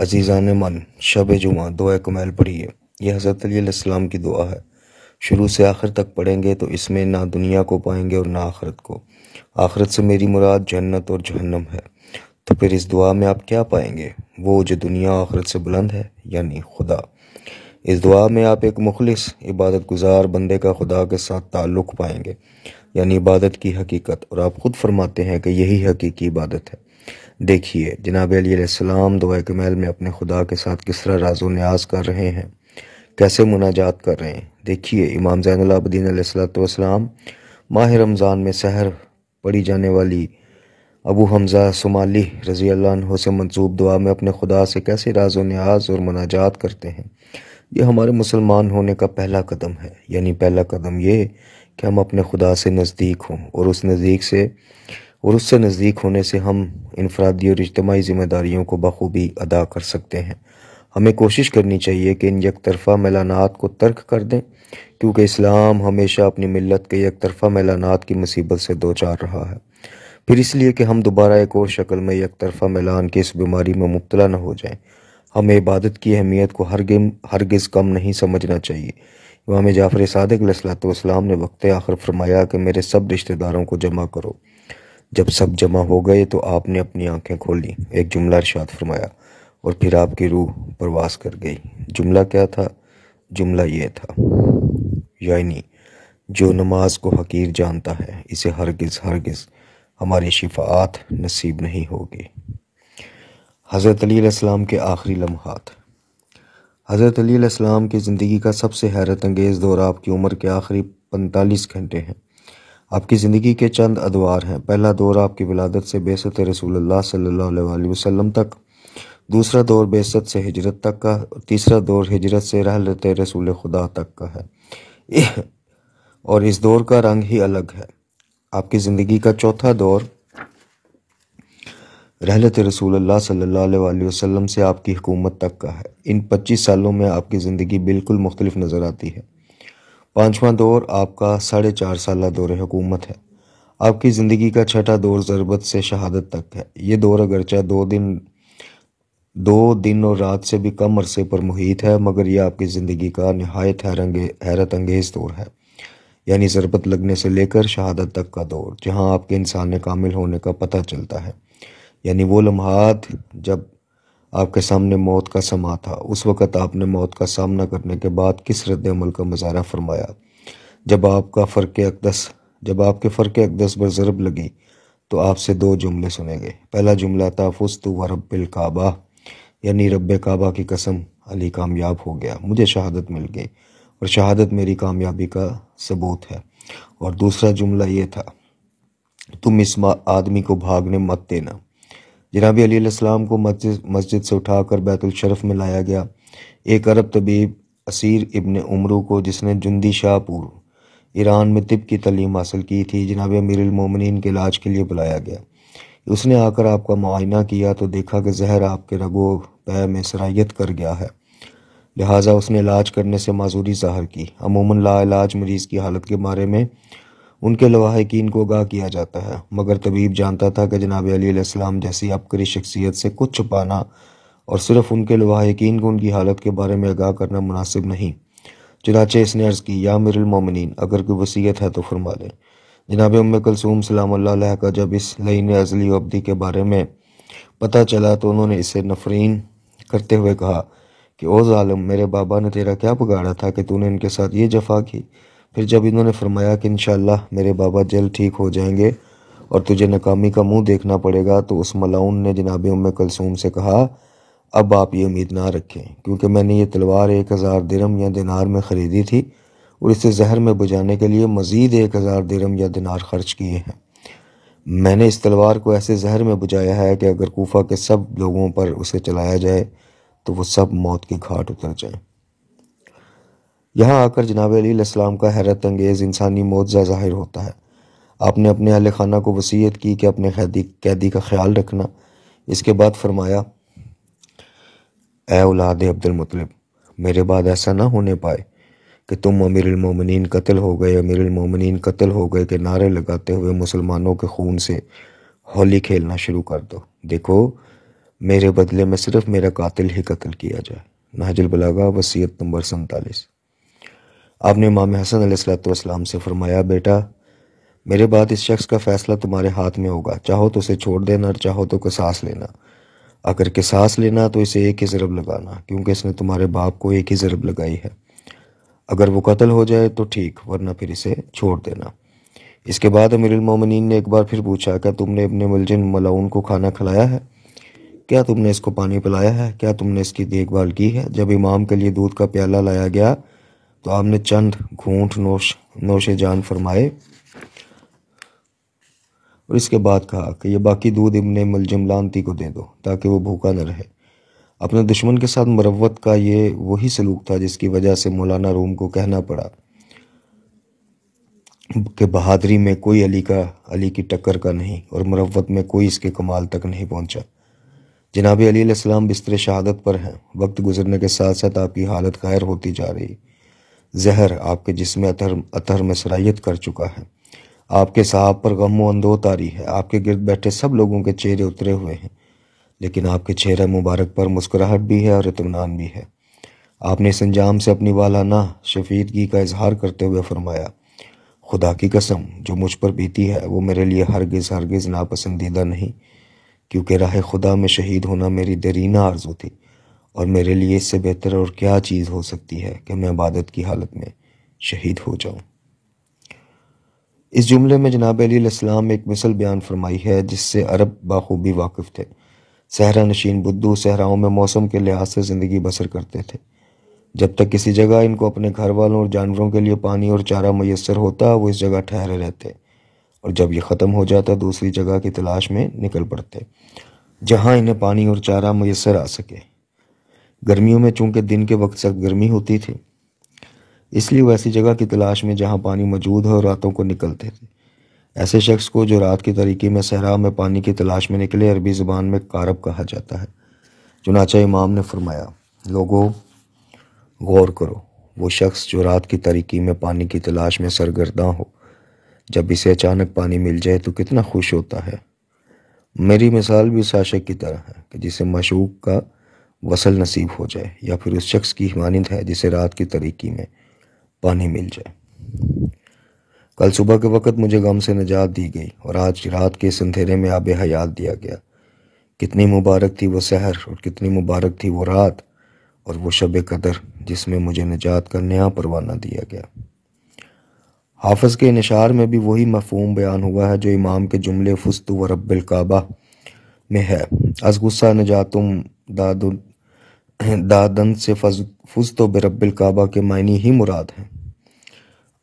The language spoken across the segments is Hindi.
अजीज़ान मन शब जुमा दुआ कमैल पढ़िए यह हज़रत अलीसम की दुआ है शुरू से आखिर तक पढ़ेंगे तो इसमें ना दुनिया को पाएंगे और ना आखरत को आख़रत से मेरी मुराद जन्नत और जहन्नम है तो फिर इस दुआ में आप क्या पाएंगे वो जो दुनिया आख़रत से बुलंद है यानी खुदा इस दुआ में आप एक मुखलिस इबादत गुजार बंदे का खुदा के साथ ताल्लुक़ पाएंगे यानी इबादत की हकीकत और आप ख़ुद फरमाते हैं कि यही हकीकी इबादत है देखिए जनाब अलीसम दुआ के महल में अपने खुदा के साथ किस तरह राजो न्याज कर रहे हैं कैसे मुनाजात कर रहे हैं देखिए इमाम ज़ैनलाबद्दीन सलाम माह रमज़ान में सहर पड़ी जाने वाली अबू हमज़ा सुमाली रज़ी अल्लाह से मंसूब दुआ में अपने खुदा से कैसे राजो न्याज और मुनाजात करते हैं ये हमारे मुसलमान होने का पहला कदम है यानी पहला कदम ये कि हम अपने खुदा से नज़दीक हों और उस नज़दीक से और उससे नज़दीक होने से हम इनफरादी और इजतमाही ज़िम्मेदारियों को बखूबी अदा कर सकते हैं हमें कोशिश करनी चाहिए कि इन यकतरफ़ा मैलानात को तर्क कर दें क्योंकि इस्लाम हमेशा अपनी मिलत के यकतरफ़ा मैलानात की मुसीबत से दो चार रहा है फिर इसलिए कि हम दोबारा एक और शक्ल में यकतरफ़ा मैलान की इस बीमारी में मुबतला न हो जाए हमें इबादत की अहमियत को हर गिम हरगज़ कम नहीं समझना चाहिए इमाम जाफ़र सदक सलाम ने वक्त आखिर फरमाया कि मेरे सब रिश्तेदारों को जमा करो जब सब जमा हो गए तो आपने अपनी आंखें खोली एक जुमला इर्शाद फरमाया और फिर आपकी रूह प्रवास कर गई जुमला क्या था जुमला ये था यानी जो नमाज को हकीर जानता है इसे हरगिज़ हरगिज़ हमारी शिफात नसीब नहीं होगी हज़रत अलीसम के आखिरी लम्हात हज़रत अलीसम की ज़िंदगी का सबसे हैरत अंगेज़ दौर आपकी उम्र के आखिरी पैंतालीस घंटे हैं आपकी ज़िंदगी के चंद अदवार हैं पहला दौर आपकी विलादत से बेसत रसूल सल्ला वसम तक दूसरा दौर बेसत से हजरत तक का और तीसरा दौर हजरत से रहलत रसूल खुदा तक का है और इस दौर का रंग ही अलग है आपकी ज़िंदगी का चौथा दौर रहलत रसूल सल्ला वसम से आपकी हुकूमत तक का है इन पच्चीस सालों में आपकी ज़िंदगी बिल्कुल मुख्तलिफ नज़र आती है पाँचवा दौर आपका साढ़े चार साल दौर हुकूमत है आपकी ज़िंदगी का छठा दौर ज़रबत से शहादत तक है ये दौर अगरचा दो दिन दो दिन और रात से भी कम अरसे पर मुहित है मगर यह आपकी ज़िंदगी का नहायत हैरत अंगेज़ दौर है यानी ज़रबत लगने से लेकर शहादत तक का दौर जहाँ आपके इंसान कामिल होने का पता चलता है यानी वो लम्हात जब आपके सामने मौत का समा था उस वक़्त आपने मौत का सामना करने के बाद किस रद्दमल का मुजाहरा फरमाया जब आपका फ़र्क अकदस जब आपके फ़र्क अकदस पर ज़रब लगी तो आपसे दो जुमले सुने गए पहला जुमला था फुस्त व रब्बिल काबा यानी रब काबा की कसम अली कामयाब हो गया मुझे शहादत मिल गई और शहादत मेरी कामयाबी का सबूत है और दूसरा जुमला ये था तुम इस आदमी को भागने मत देना जनाब अलीम को मस्जिद मस्जिद से उठाकर बैतुलशरफ में लाया गया एक अरब तबीब असीर इबन उमरू को जिसने जुंदी शाहपुर ईरान में तिब की तलीम हासिल की थी जनाब अमीरमिन के इलाज के लिए बुलाया गया उसने आकर आपका मुआयना किया तो देखा कि जहर आपके रगो पै में सराहियत कर गया है लिहाजा उसने इलाज करने से माजूरी ज़ाहिर की अमूमन लाइलाज मरीज़ की हालत के बारे में उनके लवाहकिन को आगाह किया जाता है मगर तबीब जानता था कि जनाब अलीसम जैसी आपकरी शख्सियत से कुछ छुपाना और सिर्फ उनके लवाहकिन को उनकी हालत के बारे में आगाह करना मुनासिब नहीं चनाचे इसने अर्ज़ की या मिरमिन अगर कोई वसीयत है तो फरमा लें जनाब उम कलसूम सलाम का जब इस लईन अजली अब्दी के बारे में पता चला तो उन्होंने इसे नफरीन करते हुए कहा कि ओ ालम मेरे बाबा ने तेरा क्या बिगाड़ा था कि तूने इनके साथ ये जफा की फिर जब इन्होंने फरमाया कि इन मेरे बाबा जल्द ठीक हो जाएंगे और तुझे नाकामी का मुंह देखना पड़ेगा तो उस मलाउन ने जनाब उम कलसूम से कहा अब आप ये उम्मीद ना रखें क्योंकि मैंने ये तलवार एक हज़ार दिरम या दिनार में ख़रीदी थी और इसे जहर में बुझाने के लिए मज़ीद एक हज़ार दिरम या दिनार खर्च किए हैं मैंने इस तलवार को ऐसे जहर में बुझाया है कि अगर कोफा के सब लोगों पर उसे चलाया जाए तो वह सब मौत के घाट उतर जाएँ यहाँ आकर जनाब अलीसम का हैरत अंगेज़ इंसानी मौत ज़ाहिर होता है आपने अपने अहल खाना को वसीयत की कि अपने कैदी कैदी का ख्याल रखना इसके बाद फरमाया ए औलाद अब्दुलमतलब मेरे बाद ऐसा ना होने पाए कि तुम अमीरमिन कत्ल हो गए अमीरमिन कत्ल हो गए के नारे लगाते हुए मुसलमानों के खून से होली खेलना शुरू कर दो देखो मेरे बदले में सिर्फ मेरा कातिल ही कत्ल किया जाए नाजिल बलागा वसीयत नंबर सैंतालीस आपने इमाम हसन सलाम से फरमाया बेटा मेरे बाद इस शख्स का फ़ैसला तुम्हारे हाथ में होगा चाहो तो उसे छोड़ देना और चाहो तो कसास लेना अगर किसास लेना तो इसे एक ही ज़रब लगाना क्योंकि इसने तुम्हारे बाप को एक ही ज़रब लगाई है अगर वो कत्ल हो जाए तो ठीक वरना फिर इसे छोड़ देना इसके बाद अमीरमिन ने एक बार फिर पूछा क्या तुमने अपने मुलजिम मलाउन को खाना खिलाया है क्या तुमने इसको पानी पिलाया है क्या तुमने इसकी देखभाल की है जब इमाम के लिए दूध का प्याला लाया गया तो आपने चंद घूंट नोश नोश जान फरमाए और इसके बाद कहा कि यह बाकी दूध इबन मुलजम लानती को दे दो ताकि वो भूखा न रहे अपने दुश्मन के साथ मरवत का ये वही सलूक था जिसकी वजह से मौलाना रूम को कहना पड़ा कि बहादरी में कोई अली का अली की टक्कर का नहीं और मरवत में कोई इसके कमाल तक नहीं पहुंचा जनाब अली बिस्तर शहादत पर हैं वक्त गुजरने के साथ साथ आपकी हालत खैर होती जा रही जहर आपके जिसम अतर अतर में सलाहियत कर चुका है आपके साहब पर गम अंदो तारी है आपके गिरद बैठे सब लोगों के चेहरे उतरे हुए हैं लेकिन आपके चेहरे मुबारक पर मुस्कुराहट भी है और इतमान भी है आपने इस अंजाम से अपनी वालाना शफीदगी का इजहार करते हुए फरमाया खुदा की कसम जो मुझ पर बीती है वो मेरे लिए हरगिज़ हरगिज़ नापसंदीदा नहीं क्योंकि राह खुदा में शहीद होना मेरी दरीना आर्जू थी और मेरे लिए इससे बेहतर और क्या चीज़ हो सकती है कि मैं इबादत की हालत में शहीद हो जाऊँ इस जुमले में जनाब अलीसम एक मिसल बयान फरमाई है जिससे अरब बाखूबी वाकिफ़ थे सहरा नशीन बुद्धू सहराओं में मौसम के लिहाज से ज़िंदगी बसर करते थे जब तक किसी जगह इनको अपने घर वालों और जानवरों के लिए पानी और चारा मैसर होता वो इस जगह ठहरे रहते और जब ये ख़त्म हो जाता दूसरी जगह की तलाश में निकल पड़ते जहाँ इन्हें पानी और चारा मैसर आ सके गर्मियों में चूंकि दिन के वक्त सख्त गर्मी होती थी इसलिए वो ऐसी जगह की तलाश में जहाँ पानी मौजूद है और रातों को निकलते थे ऐसे शख्स को जो रात के तरीके में सहरा में पानी की तलाश में निकले अरबी ज़बान में कारब कहा जाता है चुनाचा इमाम ने फरमाया लोगों गौर करो वो शख्स जो रात की तरीकी में पानी की तलाश में सरगर्दा हो जब इसे अचानक पानी मिल जाए तो कितना खुश होता है मेरी मिसाल भी उस आशक की तरह है कि जिसे मशूक का वसल नसीब हो जाए या फिर उस शख्स की मानंद है जिसे रात की तरीकी में पानी मिल जाए कल सुबह के वक़्त मुझे गम से निजात दी गई और आज रात के इस अंधेरे में आब हयात दिया गया कितनी मुबारक थी वो शहर और कितनी मुबारक थी वो रात और वो शब कदर जिसमें मुझे निजात का नया परवाना दिया गया हाफज के नशार में भी वही मफहम बयान हुआ है जो इमाम के जुमले फुस्त व रब्बिलकाबा में है अज गुस्सा नजातुम दादुल दादन से फज फुज तो काबा के मायने ही मुराद हैं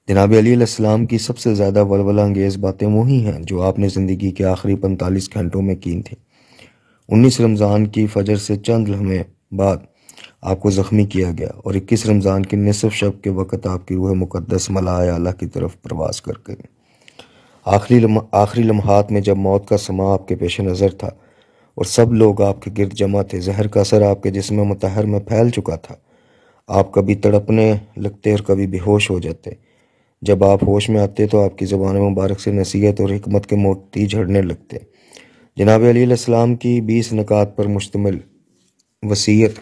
जनाब अलीसम की सबसे ज़्यादा वलवला अंगेज़ बातें वही हैं जो आपने ज़िंदगी के आखिरी पैंतालीस घंटों में की थी उन्नीस रमज़ान की फजर से चंद लम्हे बाद आपको ज़ख्मी किया गया और इक्कीस रमज़ान के नसफ शब के वक़्त आपकी रूह मुक़दस आला की तरफ प्रवास कर गई आखिरी आखिरी लम्हात में जब मौत का समा आपके पेश नज़र था और सब लोग आपके गिरद जमा थे जहर का असर आपके जिसम मतहर में फैल चुका था आप कभी तड़पने लगते और कभी बेहोश हो जाते जब आप होश में आते तो आपकी ज़बान मुबारक से नसीहत और हमत के मोती झड़ने लगते जनाब अलीसम की बीस नकात पर मुश्तमिल वसीयत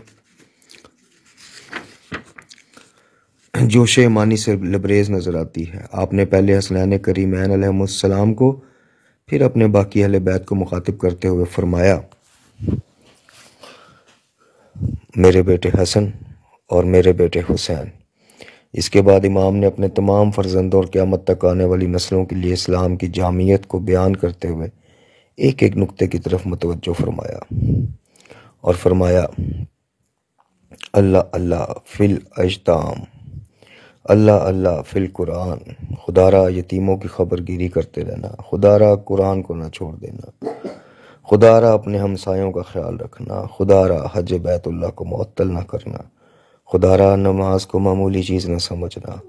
जोश मानी से लबरेज नज़र आती है आपने पहले हसनैन करीमैन को फिर अपने बाकी अहल बैत को मुखातिब करते हुए फरमाया मेरे बेटे हसन और मेरे बेटे हुसैन इसके बाद इमाम ने अपने तमाम फर्जंदों और क़्यामत तक आने वाली नस्लों के लिए इस्लाम की जामियत को बयान करते हुए एक एक नुक्ते की तरफ मतवजो फरमाया और फरमाया अल्लाह अल्लाह फिल अजताम अल्लाह अल्लाह फिल कुरान खुदारा यतीमों की खबर गिरी करते रहना खुदारा कुरान को ना छोड़ देना खुदारा अपने हमसायों का ख्याल रखना खुदारा हज बैतुल्ला को मअतल ना करना खुदारा नमाज को मामूली चीज़ ना समझना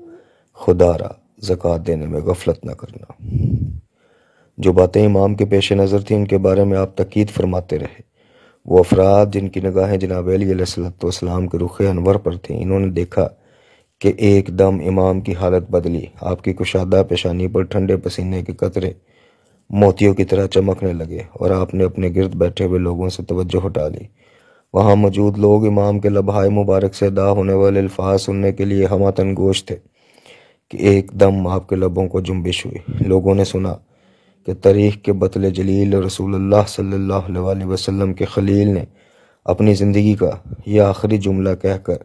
खुदारा ज़क़ात देने में गफलत ना करना जो बातें इमाम के पेश नज़र थी उनके बारे में आप तकीद फरमाते रहे वो अफराद जिनकी नगाहें जनाब अली सलाम के रुख अनवर पर थी इन्होंने देखा कि एकदम इमाम की हालत बदली आपकी कुशादा पेशानी पर ठंडे पसीने के कतरे मोतियों की तरह चमकने लगे और आपने अपने गिरद बैठे हुए लोगों से तवज्जो हटा ली वहाँ मौजूद लोग इमाम के लबाए मुबारक से अदा होने वाले अल्फाज सुनने के लिए हमातन गोश थे कि एकदम आपके लबों को जुम्बिश हुई लोगों ने सुना कि तारीख के बतले जलील रसूल सल्ला वसम के खलील ने अपनी ज़िंदगी का यह आखिरी जुमला कहकर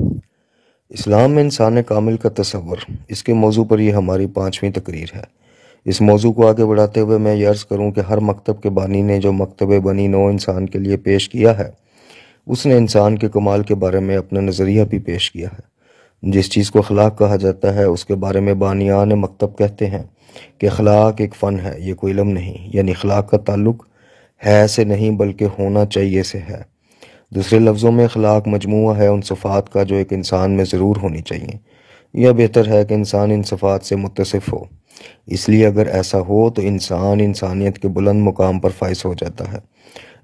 इस्लाम में इंसान कामिल का तस्वर इसके मौजू पर यह हमारी पाँचवीं तकरीर है इस मौजू को आगे बढ़ाते हुए मैं यर्ज़ अर्ज़ करूँ कि हर मकतब के बानी ने जो मकतब बनी नो इंसान के लिए पेश किया है उसने इंसान के कमाल के बारे में अपना नज़रिया भी पेश किया है जिस चीज़ को अखलाक कहा जाता है उसके बारे में बानियान मकतब कहते हैं कि अखलाक एक फ़न है ये कोई इलम नहीं यानी अखलाक का ताल्लुक है से नहीं बल्कि होना चाहिए से है दूसरे लफ्ज़ों में अखलाक मजमू है उन सफ़ात का जो एक इंसान में ज़रूर होनी चाहिए यह बेहतर है कि इंसान इन सफ़ात से मुतसफ़ हो इसलिए अगर ऐसा हो तो इंसान इंसानियत के बुलंद मुकाम पर फाइज हो जाता है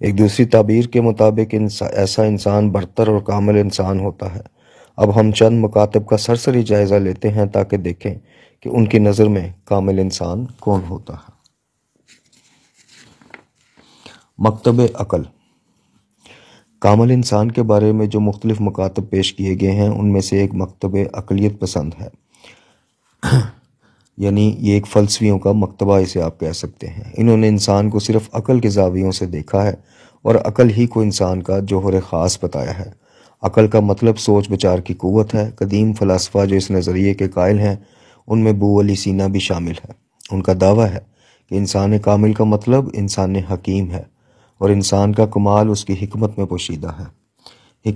एक दूसरी ताबीर के मुताबिक ऐसा इंसान बरतर और कामिल इंसान होता है अब हम चंद मकातब का सरसरी जायज़ा लेते हैं ताकि देखें कि उनकी नज़र में कामिल इंसान कौन होता है मकतब अकल कामल इंसान के बारे में जो मुख्तलिफ़ मकातब पेश किए गए हैं उनमें से एक मकतब अकलीत पसंद है यानी ये एक फ़लसफ़ियों का मकतबा इसे आप कह सकते हैं इन्होंने इंसान को सिर्फ अकल के जावियों से देखा है और अकल ही को इंसान का जोहर ख़ास बताया है अकल का मतलब सोच विचार की क़वत है कदीम फ़लासफ़ा जो इस नज़रिए के कायल हैं उनमें बू अली सीना भी शामिल है उनका दावा है कि इंसान कामिल का मतलब इंसान हकीम है और इंसान का कमाल उसकी हमत में पोशीदा है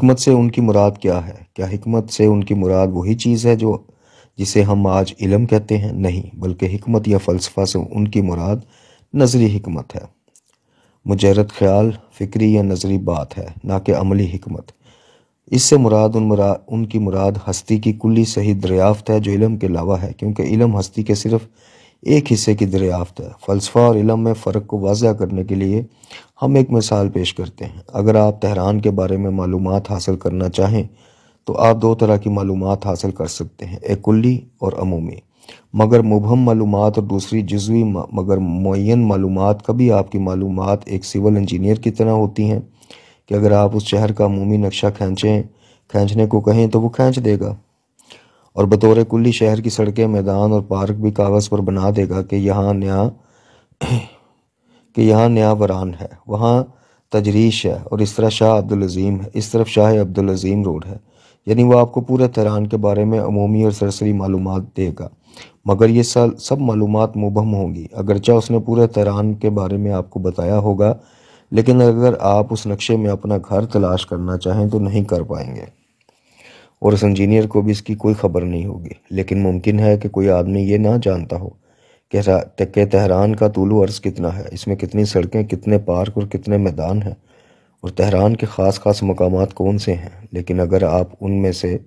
हमत से उनकी मुराद क्या है क्या हमत से उनकी मुराद वही चीज़ है जो जिसे हम आज इलम कहते हैं नहीं बल्कि हमत या फ़लसफ़ा से उनकी मुराद नजरी हमत है मुजरद ख्याल फ़िक्री या नजरी बात है ना कि अमली हमत इससे मुराद उन मुरा उनकी मुराद हस्ती की कुल्ली सही दरियाफ्त है जो इलम के अलावा है क्योंकि इलम हस्ती के सिर्फ एक हिस्से की दरियाफ्त है फ़लसफ़ा और इलम में फ़र्क को वाजा करने के लिए हम एक मिसाल पेश करते हैं अगर आप तहरान के बारे में मालूम हासिल करना चाहें तो आप दो तरह की मालूम हासिल कर सकते हैं एक कुल्ली और अमूमी मगर मुबहम मालूम और दूसरी जजवी मगर मुन मालूम कभी आपकी मालूम एक सिविल इंजीनियर की तरह होती हैं कि अगर आप उस शहर का अमूमी नक्शा खींचें खींचने को कहें तो वो खींच देगा और बतौर कुल्ली शहर की सड़कें मैदान और पार्क भी कागज़ पर बना देगा कि यहाँ नया कि यहाँ नया वरान है वहाँ तजरीश है और इस तरह शाह अब्दुलज़ीम है इस तरफ शाह अब्दुलज़ीम रोड है यानी वह आपको पूरे तहरान के बारे में अमूमी और सरसरी मालूम देगा मगर ये साल सब मालूम मुबहम होंगी अगरचा उसने पूरे तहरान के बारे में आपको बताया होगा लेकिन अगर आप उस नक्शे में अपना घर तलाश करना चाहें तो नहीं कर पाएंगे और उस इंजीनियर को भी इसकी कोई ख़बर नहीं होगी लेकिन मुमकिन है कि कोई आदमी ये ना जानता हो कि तहरान का तूलू अर्ज़ कितना है इसमें कितनी सड़कें कितने पार्क और कितने मैदान हैं और तहरान के ख़ास ख़ास मकाम कौन से हैं लेकिन अगर आप उनमें से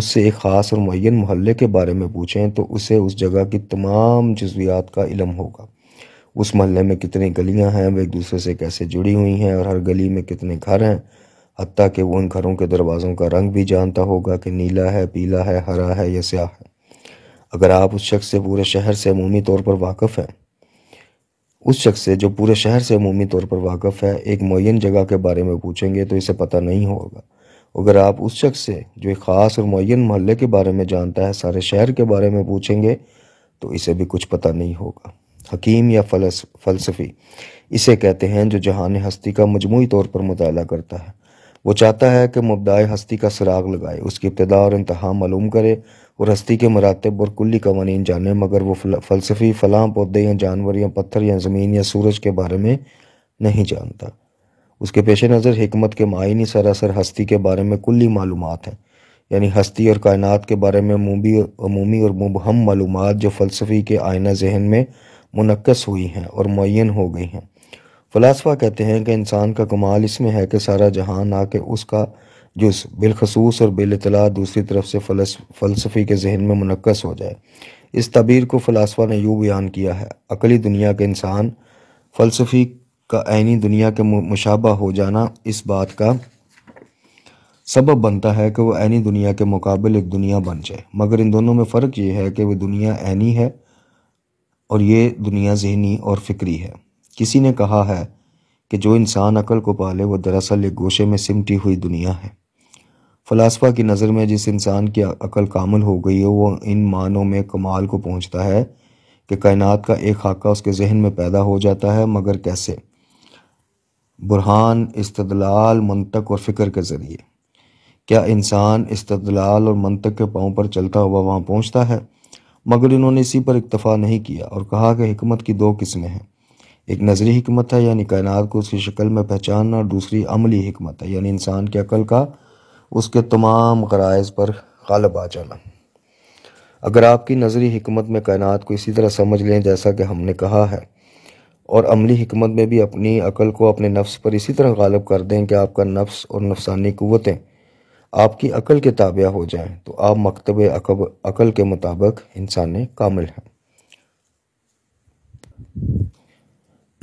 उससे एक ख़ास और मुन महल्ले के बारे में पूछें तो उसे उस जगह की तमाम जजवियात का इलम होगा उस महल्ले में कितनी गलियां हैं वे एक दूसरे से कैसे जुड़ी हुई हैं और हर गली में कितने घर हैं हती कि वो उन घरों के दरवाज़ों का रंग भी जानता होगा कि नीला है पीला है हरा है या स्याह है अगर आप उस शख्स से पूरे शहर से अमूमी तौर पर वाकफ़ हैं उस शख्स से जो पूरे शहर से अमूमी तौर पर वाकफ़ है एक मुन जगह के बारे में पूछेंगे तो इसे पता नहीं होगा अगर आप उस शख्स से जो एक ख़ास और मुन महल के बारे में जानता है सारे शहर के बारे में पूछेंगे तो इसे भी कुछ पता नहीं होगा हकीम या फलस फलसफी इसे कहते हैं जो जहान हस्ती का मजमू तौर पर मुताल करता है वो चाहता है कि मुबदाय हस्ती का सराग लगाए उसकी इब्तदा और इंतहा मालूम करे और हस्ती के मरातब और कुल्ली कवानीन जाने मगर वो फलसफी फलां पौधे या जानवर या पत्थर या ज़मीन या सूरज के बारे में नहीं जानता उसके पेश नज़र हमत के मायनी सरासर हस्ती के बारे में कुल्ली मालूम हैं यानी हस्ती और कायनात के बारे में अमूमी और मुबहम मालूम जो फ़लसफ़ी के आयना जहन में मुनक्स हुई हैं और मुन हो गई हैं फ़लासफ़ा कहते हैं कि इंसान का कमाल इसमें है कि सारा जहान ना कि उसका जुस बिलखसूस और बिलतला दूसरी तरफ से फ़लसफ़ी के जहन में मुनकस हो जाए इस तबीर को फ़लासफ़ा ने यूँ बयान किया है अकली दुनिया के इंसान फ़लसफ़ी का आनी दुनिया के मुशाबा हो जाना इस बात का सबब बनता है कि वह आनी दुनिया के मुकाबल एक दुनिया बन जाए मगर इन दोनों में फ़र्क ये है कि वह दुनिया आनी है और ये दुनिया जहनी और फिक्री है किसी ने कहा है कि जो इंसान अकल को पाले वो दरअसल एक गोशे में सिमटी हुई दुनिया है फ़लासफ़ा की नज़र में जिस इंसान की अकल कामल हो गई है वह इन मानों में कमाल को पहुँचता है कि कायनात का एक खाका उसके जहन में पैदा हो जाता है मगर कैसे बुरहान इस्तदलाल मंतक और फ़िक्र के ज़रिए क्या इंसान इस्तदलाल और मनतक के पाँव पर चलता हुआ वहाँ पहुँचता है मगर इन्होंने इसी पर इतफ़ा नहीं किया और कहा कि हमत की दो किस्में हैं एक नज़री हमत है यानी कायनात को उसकी शक्ल में पहचानना और दूसरी अमली हमत है यानी इंसान की अकल का उसके तमाम गरज़ पर गलब आ जाना अगर आपकी नज़री हमत में कायनात को इसी तरह समझ लें जैसा कि हमने कहा है और अमली हमत में भी अपनी अकल को अपने नफ्स पर इसी तरह गालब कर दें कि आपका नफ्स और नफसानी क़वतें आपकी अकल के ताबा हो जाएँ तो आप मकतब अकल के मुताबिक इंसान कामिल हैं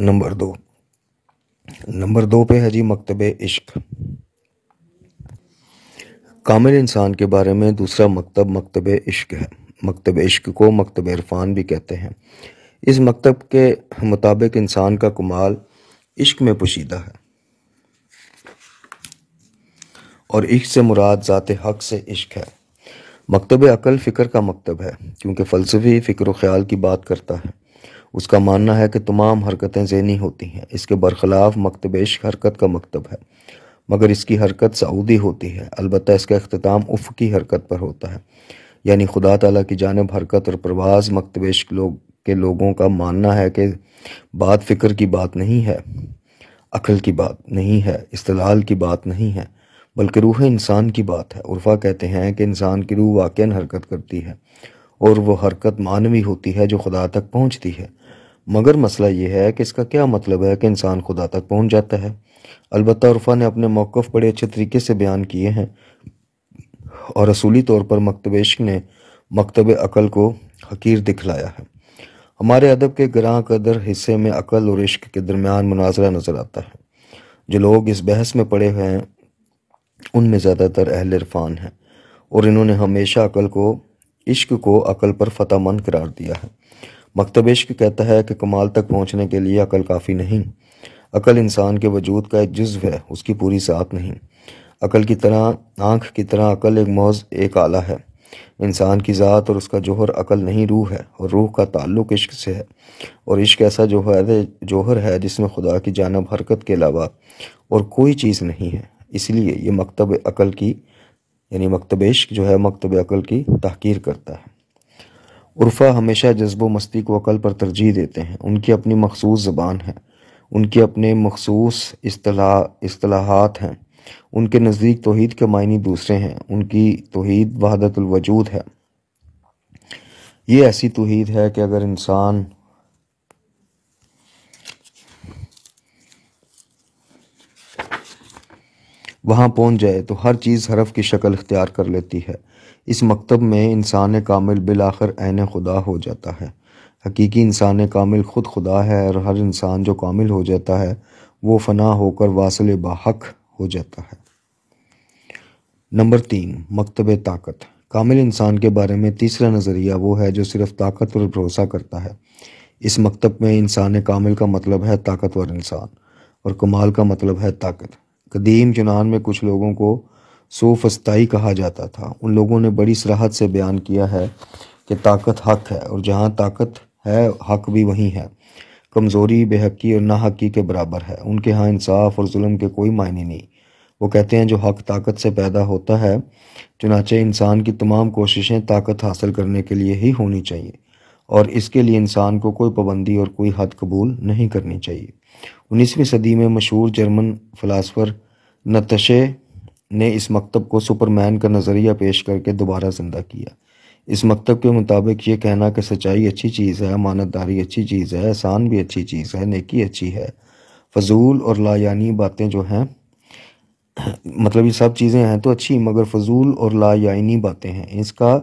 नंबर दो नंबर दो पे है जी मकतब इश्क कामिल इंसान के बारे में दूसरा मकतब मकतब इश्क है मकतब इश्क को मकतब इरफान भी कहते हैं इस मकतब के मुताबिक इंसान का कमाल इश्क में पोशीदा है और इश्क से मुराद ज़ात हक से इश्क है मकतब अकल फ़िक्र का मकतब है क्योंकि फ़लसफ़ी फ़िक्र ख्याल की बात करता है उसका मानना है कि तमाम हरकतें जहनी होती हैं इसके बरखिलाफ मकतबेश हरकत का मकतब है मगर इसकी हरकत सऊदी होती है अलबत् इसका अख्ताम उफ़ की हरकत पर होता है यानी खुदा तला की जानब हरकत और प्रवाज मकतबेश लोग के लोगों का मानना है कि बात फ़िक्र की बात नहीं है अकल की बात नहीं है इस्तलाल की बात नहीं है बल्कि रूह इंसान की बात है उर्फा कहते हैं कि इंसान की रूह वाक़ हरकत करती है और वह हरकत मानवी होती है जो खुदा तक पहुँचती है मगर मसला यह है कि इसका क्या मतलब है कि इंसान खुदा तक पहुँच जाता है अलबत् उर्फ़ा ने अपने मौक़ बड़े अच्छे तरीके से बयान किए हैं और असूली तौर पर मकतब इश्क ने मकतब अकल को हकीर दिखलाया है हमारे अदब के ग्रां कदर हिस्से में अकल और इश्क के दरमियान मुनाजरा नज़र आता है जो लोग इस बहस में पड़े हुए हैं उनमें ज़्यादातर अहल इरफान हैं और इन्होंने हमेशा अकल को इश्क को अकल पर फ़तेहमंद करार दिया है मकतबिश्क कहता है कि कमाल तक पहुँचने के लिए अकल काफ़ी नहीं अकल इंसान के वजूद का एक जज्व है उसकी पूरी साथ नहीं अकल की तरह आँख की तरह अकल एक मौज एक आला है इंसान की ज़ात और उसका जोहर अकल नहीं रूह है और रूह का ताल्लुक इश्क से है और इश्क ऐसा जोहर है जोहर है जिसमें खुदा की जानब हरकत के अलावा और कोई चीज़ नहीं है इसलिए ये मकतब अकल की यानी मकतब इश्क जो है मकतब अकल की तहकीर करता है उर्फा हमेशा जज्बो मस्ती को अकल पर तरजीह देते हैं उनकी अपनी मखसूस ज़बान है उनके अपने मखसूस असलाहत हैं उनके नज़दीक तोहद के मायने दूसरे हैं उनकी तोहद वहादतुलवजूद है ये ऐसी तोहद है कि अगर इंसान वहाँ पहुँच जाए तो हर चीज़ हरफ की शक्ल इख्तियार कर लेती है इस मकतब में इंसान कामिल बिल आखिर ऐन खुदा हो जाता है हकीकी इंसान कामिल ख़ुद खुदा है और हर इंसान जो कामिल हो जाता है वो फना होकर वासिल बाहक हो जाता है नंबर तीन मकतब ताकत कामिल इंसान के बारे में तीसरा नज़रिया वो है जो सिर्फ ताकत पर भरोसा करता है इस मकतब में इंसान कामिल का मतलब है ताकतवर इंसान और कमाल का मतलब है ताकत कदीम चुनान में कुछ लोगों को फस्ताई कहा जाता था उन लोगों ने बड़ी सराहत से बयान किया है कि ताकत हक है और जहाँ ताकत है हक भी वहीं है कमज़ोरी बेहकी और नाहकी के बराबर है उनके यहाँ इंसाफ और जुल्म के कोई मायने नहीं वो कहते हैं जो हक ताकत से पैदा होता है चुनाचे इंसान की तमाम कोशिशें ताकत हासिल करने के लिए ही होनी चाहिए और इसके लिए इंसान को कोई पाबंदी और कोई हद कबूल नहीं करनी चाहिए उन्नीसवीं सदी में मशहूर जर्मन फ़िलासफ़र नतशे ने इस मकतब को सुपरमैन का नज़रिया पेश करके दोबारा ज़िंदा किया इस मकतब के मुताबिक ये कहना कि सच्चाई अच्छी चीज़ है अमानतदारी अच्छी चीज़ है एहसान भी अच्छी चीज़ है नेकी अच्छी है फजूल और लायानी बातें जो हैं मतलब ये सब चीज़ें हैं तो अच्छी मगर फजूल और लायानी बातें हैं इसका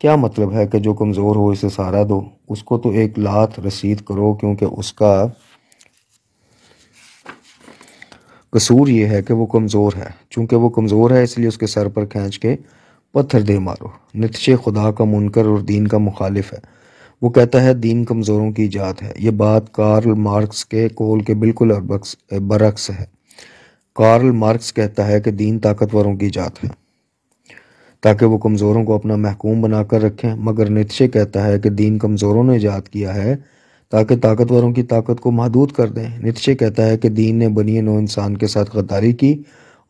क्या मतलब है कि जो कमज़ोर हो इसे सहारा दो उसको तो एक लात रसीद करो क्योंकि उसका कसूर ये है कि वो कमज़ोर है चूँकि वो कमज़ोर है इसलिए उसके सर पर खींच के पत्थर दे मारो नतश खुदा का मुनकर और दीन का मुखालिफ है वो कहता है दीन कमज़ोरों की ईजाद है ये बात कार्ल मार्क्स के कोल के बिल्कुल बरक्स है कार्ल मार्क्स कहता है कि दीन ताकतवरों की ईजाद है ताकि वो कमज़ोरों को अपना महकूम बनाकर रखें मगर नितशे कहता है कि दीन कमज़ोरों ने ईजाद किया है ताकि ताकतवरों की ताकत को महदूद कर दें निश्चय कहता है कि दीन ने बनिए नो इंसान के साथ गद्दारी की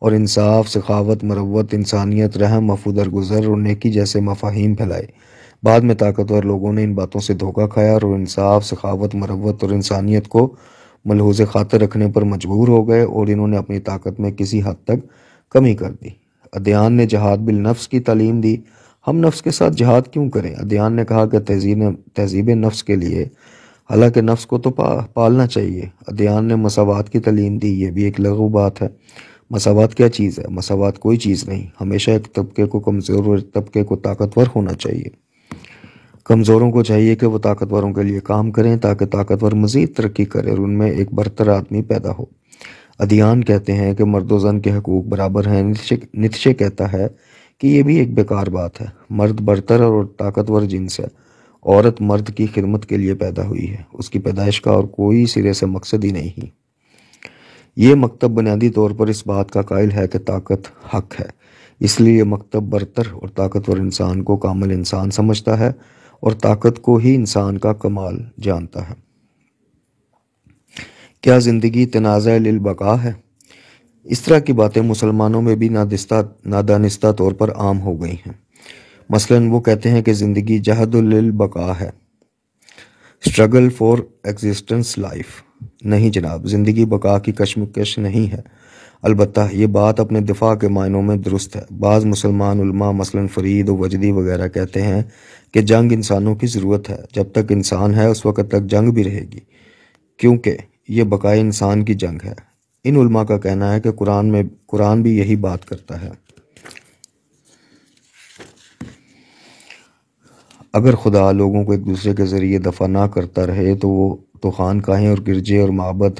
और इंसाफ सखावत मरवत इंसानियत रहम मफूदर गुजर और नेकी जैसे मफाहिम फैलाए बाद में ताकतवर लोगों ने इन बातों से धोखा खाया और इंसाफ सखावत मरवत और इंसानियत को मलहूज खातर रखने पर मजबूर हो गए और इन्होंने अपनी ताकत में किसी हद तक कमी कर दी अध्यन ने जहाद बिल नफ्स की तालीम दी हम नफ्स के साथ जहाद क्यों करें अदयान ने कहा कि तहजीब तहजीब नफ्स के लिए हालांकि नफ्स को तो पा, पालना चाहिए अध्ययन ने मसावत की तलीम दी ये भी एक लघु बात है मसावत क्या चीज़ है मसावत कोई चीज़ नहीं हमेशा एक तबके को कमज़ोर और तबके को ताकतवर होना चाहिए कमज़ोरों को चाहिए कि वह ताकतवरों के लिए काम करें ताकि ताकतवर मज़ीद तरक्की करें और उनमें एक बरतर आदमी पैदा हो अधियान कहते हैं कि मर्द वन के हकूक़ बराबर हैं नितशे कहता है कि ये भी एक बेकार बात है मर्द बरतर और ताकतवर जिनस है औरत मर्द की खिदमत के लिए पैदा हुई है उसकी पैदाइश का और कोई सिरे से मकसद ही नहीं ये मकतब बुनियादी तौर पर इस बात का कायल है कि ताकत हक है इसलिए यह मकतब बरतर और ताकतवर इंसान को कामल इंसान समझता है और ताकत को ही इंसान का कमाल जानता है क्या ज़िंदगी तनाज लिलबका है इस तरह की बातें मुसलमानों में भी नादिस्ता नादानिस्ता तौर पर आम हो गई हैं मसलन वो कहते हैं कि ज़िंदगी जहदुल बका है स्ट्रगल फॉर एग्जिस्टेंस लाइफ नहीं जनाब ज़िंदगी बका की कश्मकश नहीं है अलबत् ये बात अपने दिफा के मायनों में दुरुस्त है बाज़ मुसलमान उल्मा मसलन फरीद वजदी वगैरह कहते हैं कि जंग इंसानों की ज़रूरत है जब तक इंसान है उस वक़्त तक जंग भी रहेगी क्योंकि ये बकाए इंसान की जंग है इन उल्मा का कहना है कि कुरान में कुरान भी यही बात करता है अगर खुदा लोगों को एक दूसरे के ज़रिए दफ़ा ना करता रहे तो वो तो खानकाहें और गिरजे और महबत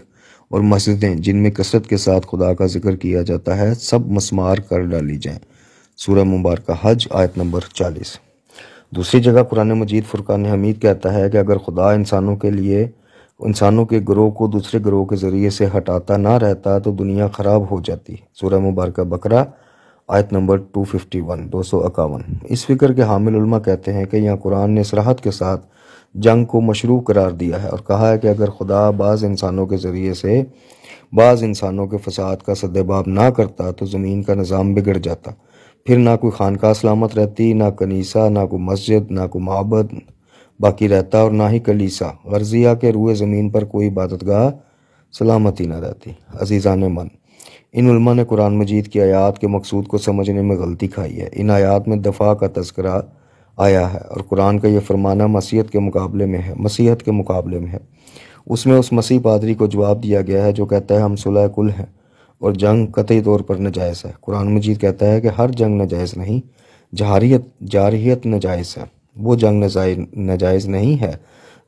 और मस्जिदें जिनमें कसरत के साथ खुदा का जिक्र किया जाता है सब मसमार कर डाली जाएँ सूर्य मुबारक हज आयत नंबर चालीस दूसरी जगह कुरान मजीद फुरकान हमीद कहता है कि अगर खुदा इंसानों के लिए इंसानों के ग्रोह को दूसरे ग्रोह के ज़रिए से हटाता ना रहता तो दुनिया ख़राब हो जाती सूर्य मुबारक बकरा आयत नंबर 251 दो सौ इक्यावन इस फिक्र के हामिल उल्मा कहते हैं कि यहाँ कुरान ने सराहत के साथ जंग को मशरू करार दिया है और कहा है कि अगर खुदा बाज़ इंसानों के ज़रिए से बाज़ इंसानों के फसाद का सदबाब ना करता तो ज़मीन का निज़ाम बिगड़ जाता फिर ना कोई खानका सलामत रहती ना कनीसा ना कोई मस्जिद ना कोई महाबद बाकी रहता और ना ही कलीसा गर्जिया के रूए ज़मीन पर कोई इबादत सलामती ना रहती अजीज़ा मन इन ने कुरान मजीद की आयात के मकसूद को समझने में गलती खाई है इन आयात में दफ़ा का तस्करा आया है और कुरान का यह फरमाना मसीहत के मुकाबले में है मसीहत के मुकाबले में है उसमें उस मसीह पादरी को जवाब दिया गया है जो कहता है हम सुलह कुल हैं और जंग कतई तौर पर नजायज़ है कुरान मजीद कहता है कि हर जंग नजायज़ नहीं जहारियत जारहीत नजायज़ है वो जंग नजायज़ नहीं है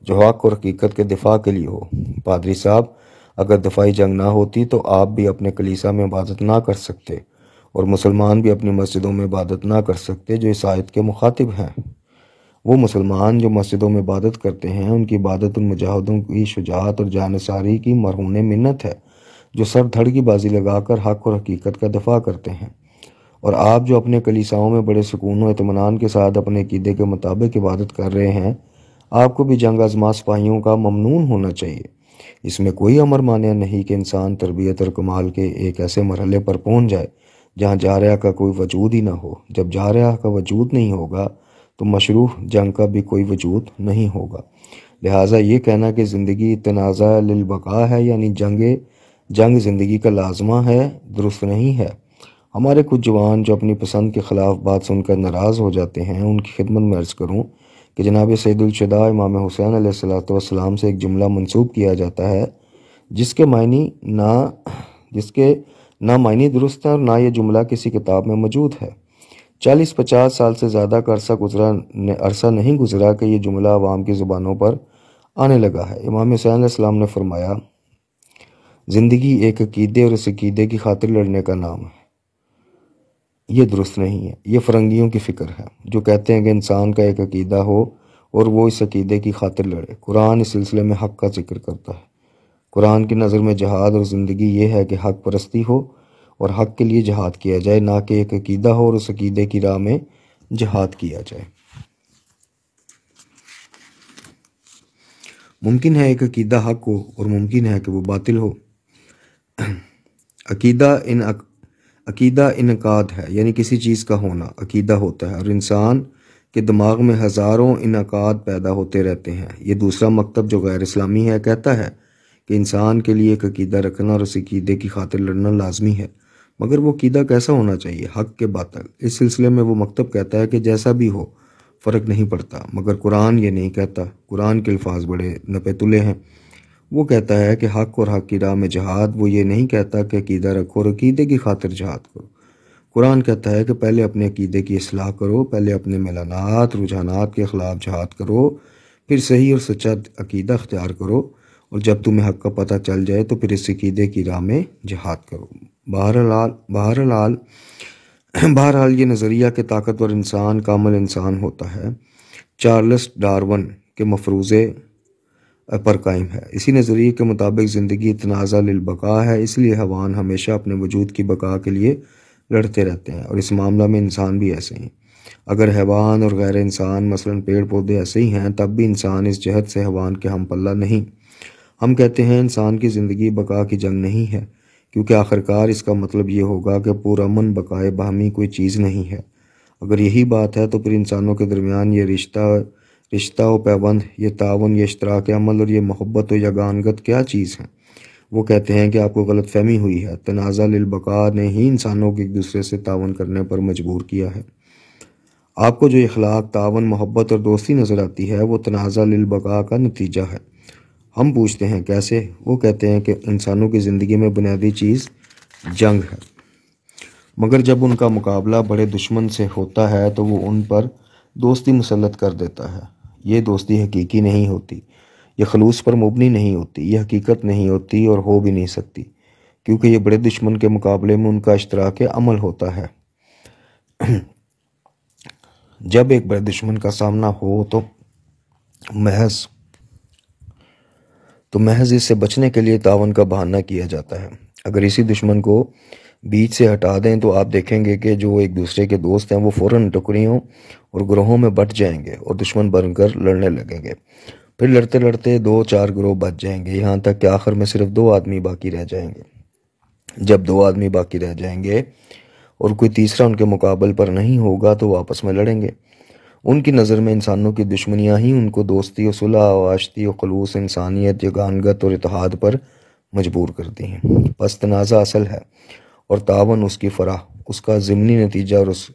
जो हक और हकीकत के दिफा के लिए हो पादरी साहब अगर दफाई जंग ना होती तो आप भी अपने कलीसा में इबादत ना कर सकते और मुसलमान भी अपनी मस्जिदों में इबादत ना कर सकते जो इस आयत के मुखातिब हैं वो मुसलमान जो मस्जिदों में इबादत करते हैं उनकी इबादत उन मुजाहदों की शुजात और जानसारी की मरहून मिन्नत है जो सर धड़ की बाजी लगाकर हक और हकीकत का दफा करते हैं और आप जो अपने कलीसाओं में बड़े सुकून और इतमान के साथ अपने अकीदे के मुताबिक इबादत कर रहे हैं आपको भी जंग आजमा सिपाहियों का ममनून होना चाहिए इसमें कोई अमर मान्य नहीं कि इंसान तरबियत और कमाल के एक ऐसे मरहले पर पहुंच जाए जहां रहा का कोई वजूद ही ना हो जब रहा का वजूद नहीं होगा तो मशरूफ़ जंग का भी कोई वजूद नहीं होगा लिहाजा ये कहना कि ज़िंदगी तनाज़ा लिलबका है यानी जंग जंग ज़िंदगी का लाजमा है दुरुस्त नहीं है हमारे कुछ जवान जो अपनी पसंद के ख़िलाफ़ बात सुनकर नाराज़ हो जाते हैं उनकी खिदमत में अर्ज़ करूँ कि जनाब सैदुलशदा इमाम हुसैन सलाम से एक जुमला मनसूब किया जाता है जिसके मायने ना जिसके ना मायनी दुरुस्त हैं और ना ये जुमला किसी किताब में मौजूद है चालीस पचास साल से ज़्यादा का अरसा गुजरा ने अरसा नहीं गुजरा कि यह जुमला आवाम की ज़ुबानों पर आने लगा है इमाम हुसैन सलाम ने फरमाया ज़िंदगी एक अकीदे और इस अकीदे की खातिर लड़ने का नाम है ये दुरुस्त नहीं है ये फरंगियों की फ़िक्र है जो कहते हैं कि इंसान का एक अकीदा हो और वो इस अकीदे की खातिर लड़े कुरान इस सिलसिले में हक़ का जिक्र करता है कुरान की नज़र में जहाद और ज़िंदगी ये है कि हक़ परस्ती हो और हक़ के लिए जहाद किया जाए ना कि एक अकीदा हो और उस अकीदे की राह में जहाद किया जाए मुमकिन है एक अकीदा हक हो और मुमकिन है कि वो बातिल हो अकीदा इन अक, अकीदा इनकाद है यानी किसी चीज़ का होना अकीदा होता है और इंसान के दिमाग में हज़ारों इनकाद पैदा होते रहते हैं ये दूसरा मकतब जो गैर इस्लामी है कहता है कि इंसान के लिए एक अकीदा रखना और उस अकीदे की खातिर लड़ना लाजमी है मगर वो अकीदा कैसा होना चाहिए हक के बातल इस सिलसिले में वो मकतब कहता है कि जैसा भी हो फ़र्क नहीं पड़ता मगर कुरान ये नहीं कहता कुरान के अल्फाज बड़े नपेतुले हैं वो कहता है कि हक और हक की राह में जहाद वो ये नहीं कहता कि अकीदा रखो और अकीदे की खातिर जहाद करो कुरान कहता है कि पहले अपने अकीदे की असलाह करो पहले अपने मलानात रुझानात के ख़िलाफ़ जहाद करो फिर सही और सच्चा अकीदा अख्तियार करो और जब तुम्हें हक का पता चल जाए तो फिर इस अकीदे की राह में जहाद करो बहर लाल बहर हाल ये नज़रिया के ताकतवर इंसान कामल इंसान होता है चार्ल्स डारवन के मफरूज़े पर कायम है इसी नज़रिए के मुताबिक ज़िंदगी तनाज़ा लिलबका है इसलिए हवान हमेशा अपने वजूद की बका के लिए लड़ते रहते हैं और इस मामला में इंसान भी ऐसे हैं अगर हैवान और गैर इंसान मसलन पेड़ पौधे ऐसे ही हैं तब भी इंसान इस जहत से हैवान के हम पल्ला नहीं हम कहते हैं इंसान की ज़िंदगी बका की जंग नहीं है क्योंकि आखिरकार इसका मतलब ये होगा कि पुरमन बकाए बाहमी कोई चीज़ नहीं है अगर यही बात है तो फिर इंसानों के दरमियान ये रिश्ता रिश्ता व पैबंद ये ताउन ये इश्तराक अमल और ये मोहब्बत व यगानगत क्या चीज़ हैं वो कहते हैं कि आपको गलत फहमी हुई है तनाज़ा लिलबका ने ही इंसानों को एक दूसरे से तावन करने पर मजबूर किया है आपको जो इखलाक तावन मोहब्बत और दोस्ती नज़र आती है वो तनाज़ा लिलबका का नतीजा है हम पूछते हैं कैसे वो कहते हैं कि इंसानों की ज़िंदगी में बुनियादी चीज़ जंग है मगर जब उनका मुकाबला बड़े दुश्मन से होता है तो वो उन पर दोस्ती मुसलत कर देता है ये दोस्ती हकीकी नहीं होती ये खलूस पर मुबनी नहीं होती यह हकीकत नहीं होती और हो भी नहीं सकती क्योंकि ये बड़े दुश्मन के मुकाबले में उनका इश्तरा के अमल होता है जब एक बड़े दुश्मन का सामना हो तो महज तो महज इससे बचने के लिए तावन का बहाना किया जाता है अगर इसी दुश्मन को बीच से हटा दें तो आप देखेंगे कि जो एक दूसरे के दोस्त हैं वो फ़ौर टुकड़ियों और ग्रोहों में बट जाएंगे और दुश्मन बनकर लड़ने लगेंगे फिर लड़ते लड़ते दो चार ग्रोह बच जाएंगे यहाँ तक कि आखिर में सिर्फ दो आदमी बाकी रह जाएंगे जब दो आदमी बाकी रह जाएंगे और कोई तीसरा उनके मुकाबल पर नहीं होगा तो आपस में लड़ेंगे उनकी नज़र में इंसानों की दुश्मनियाँ ही उनको दोस्ती और सुलह आशती और खलूस इंसानियत यगानगत और इतिहाद पर मजबूर करती हैं बस तनाज़ा असल है और तावन उसकी फराह उसका ज़िमनी नतीजा और उस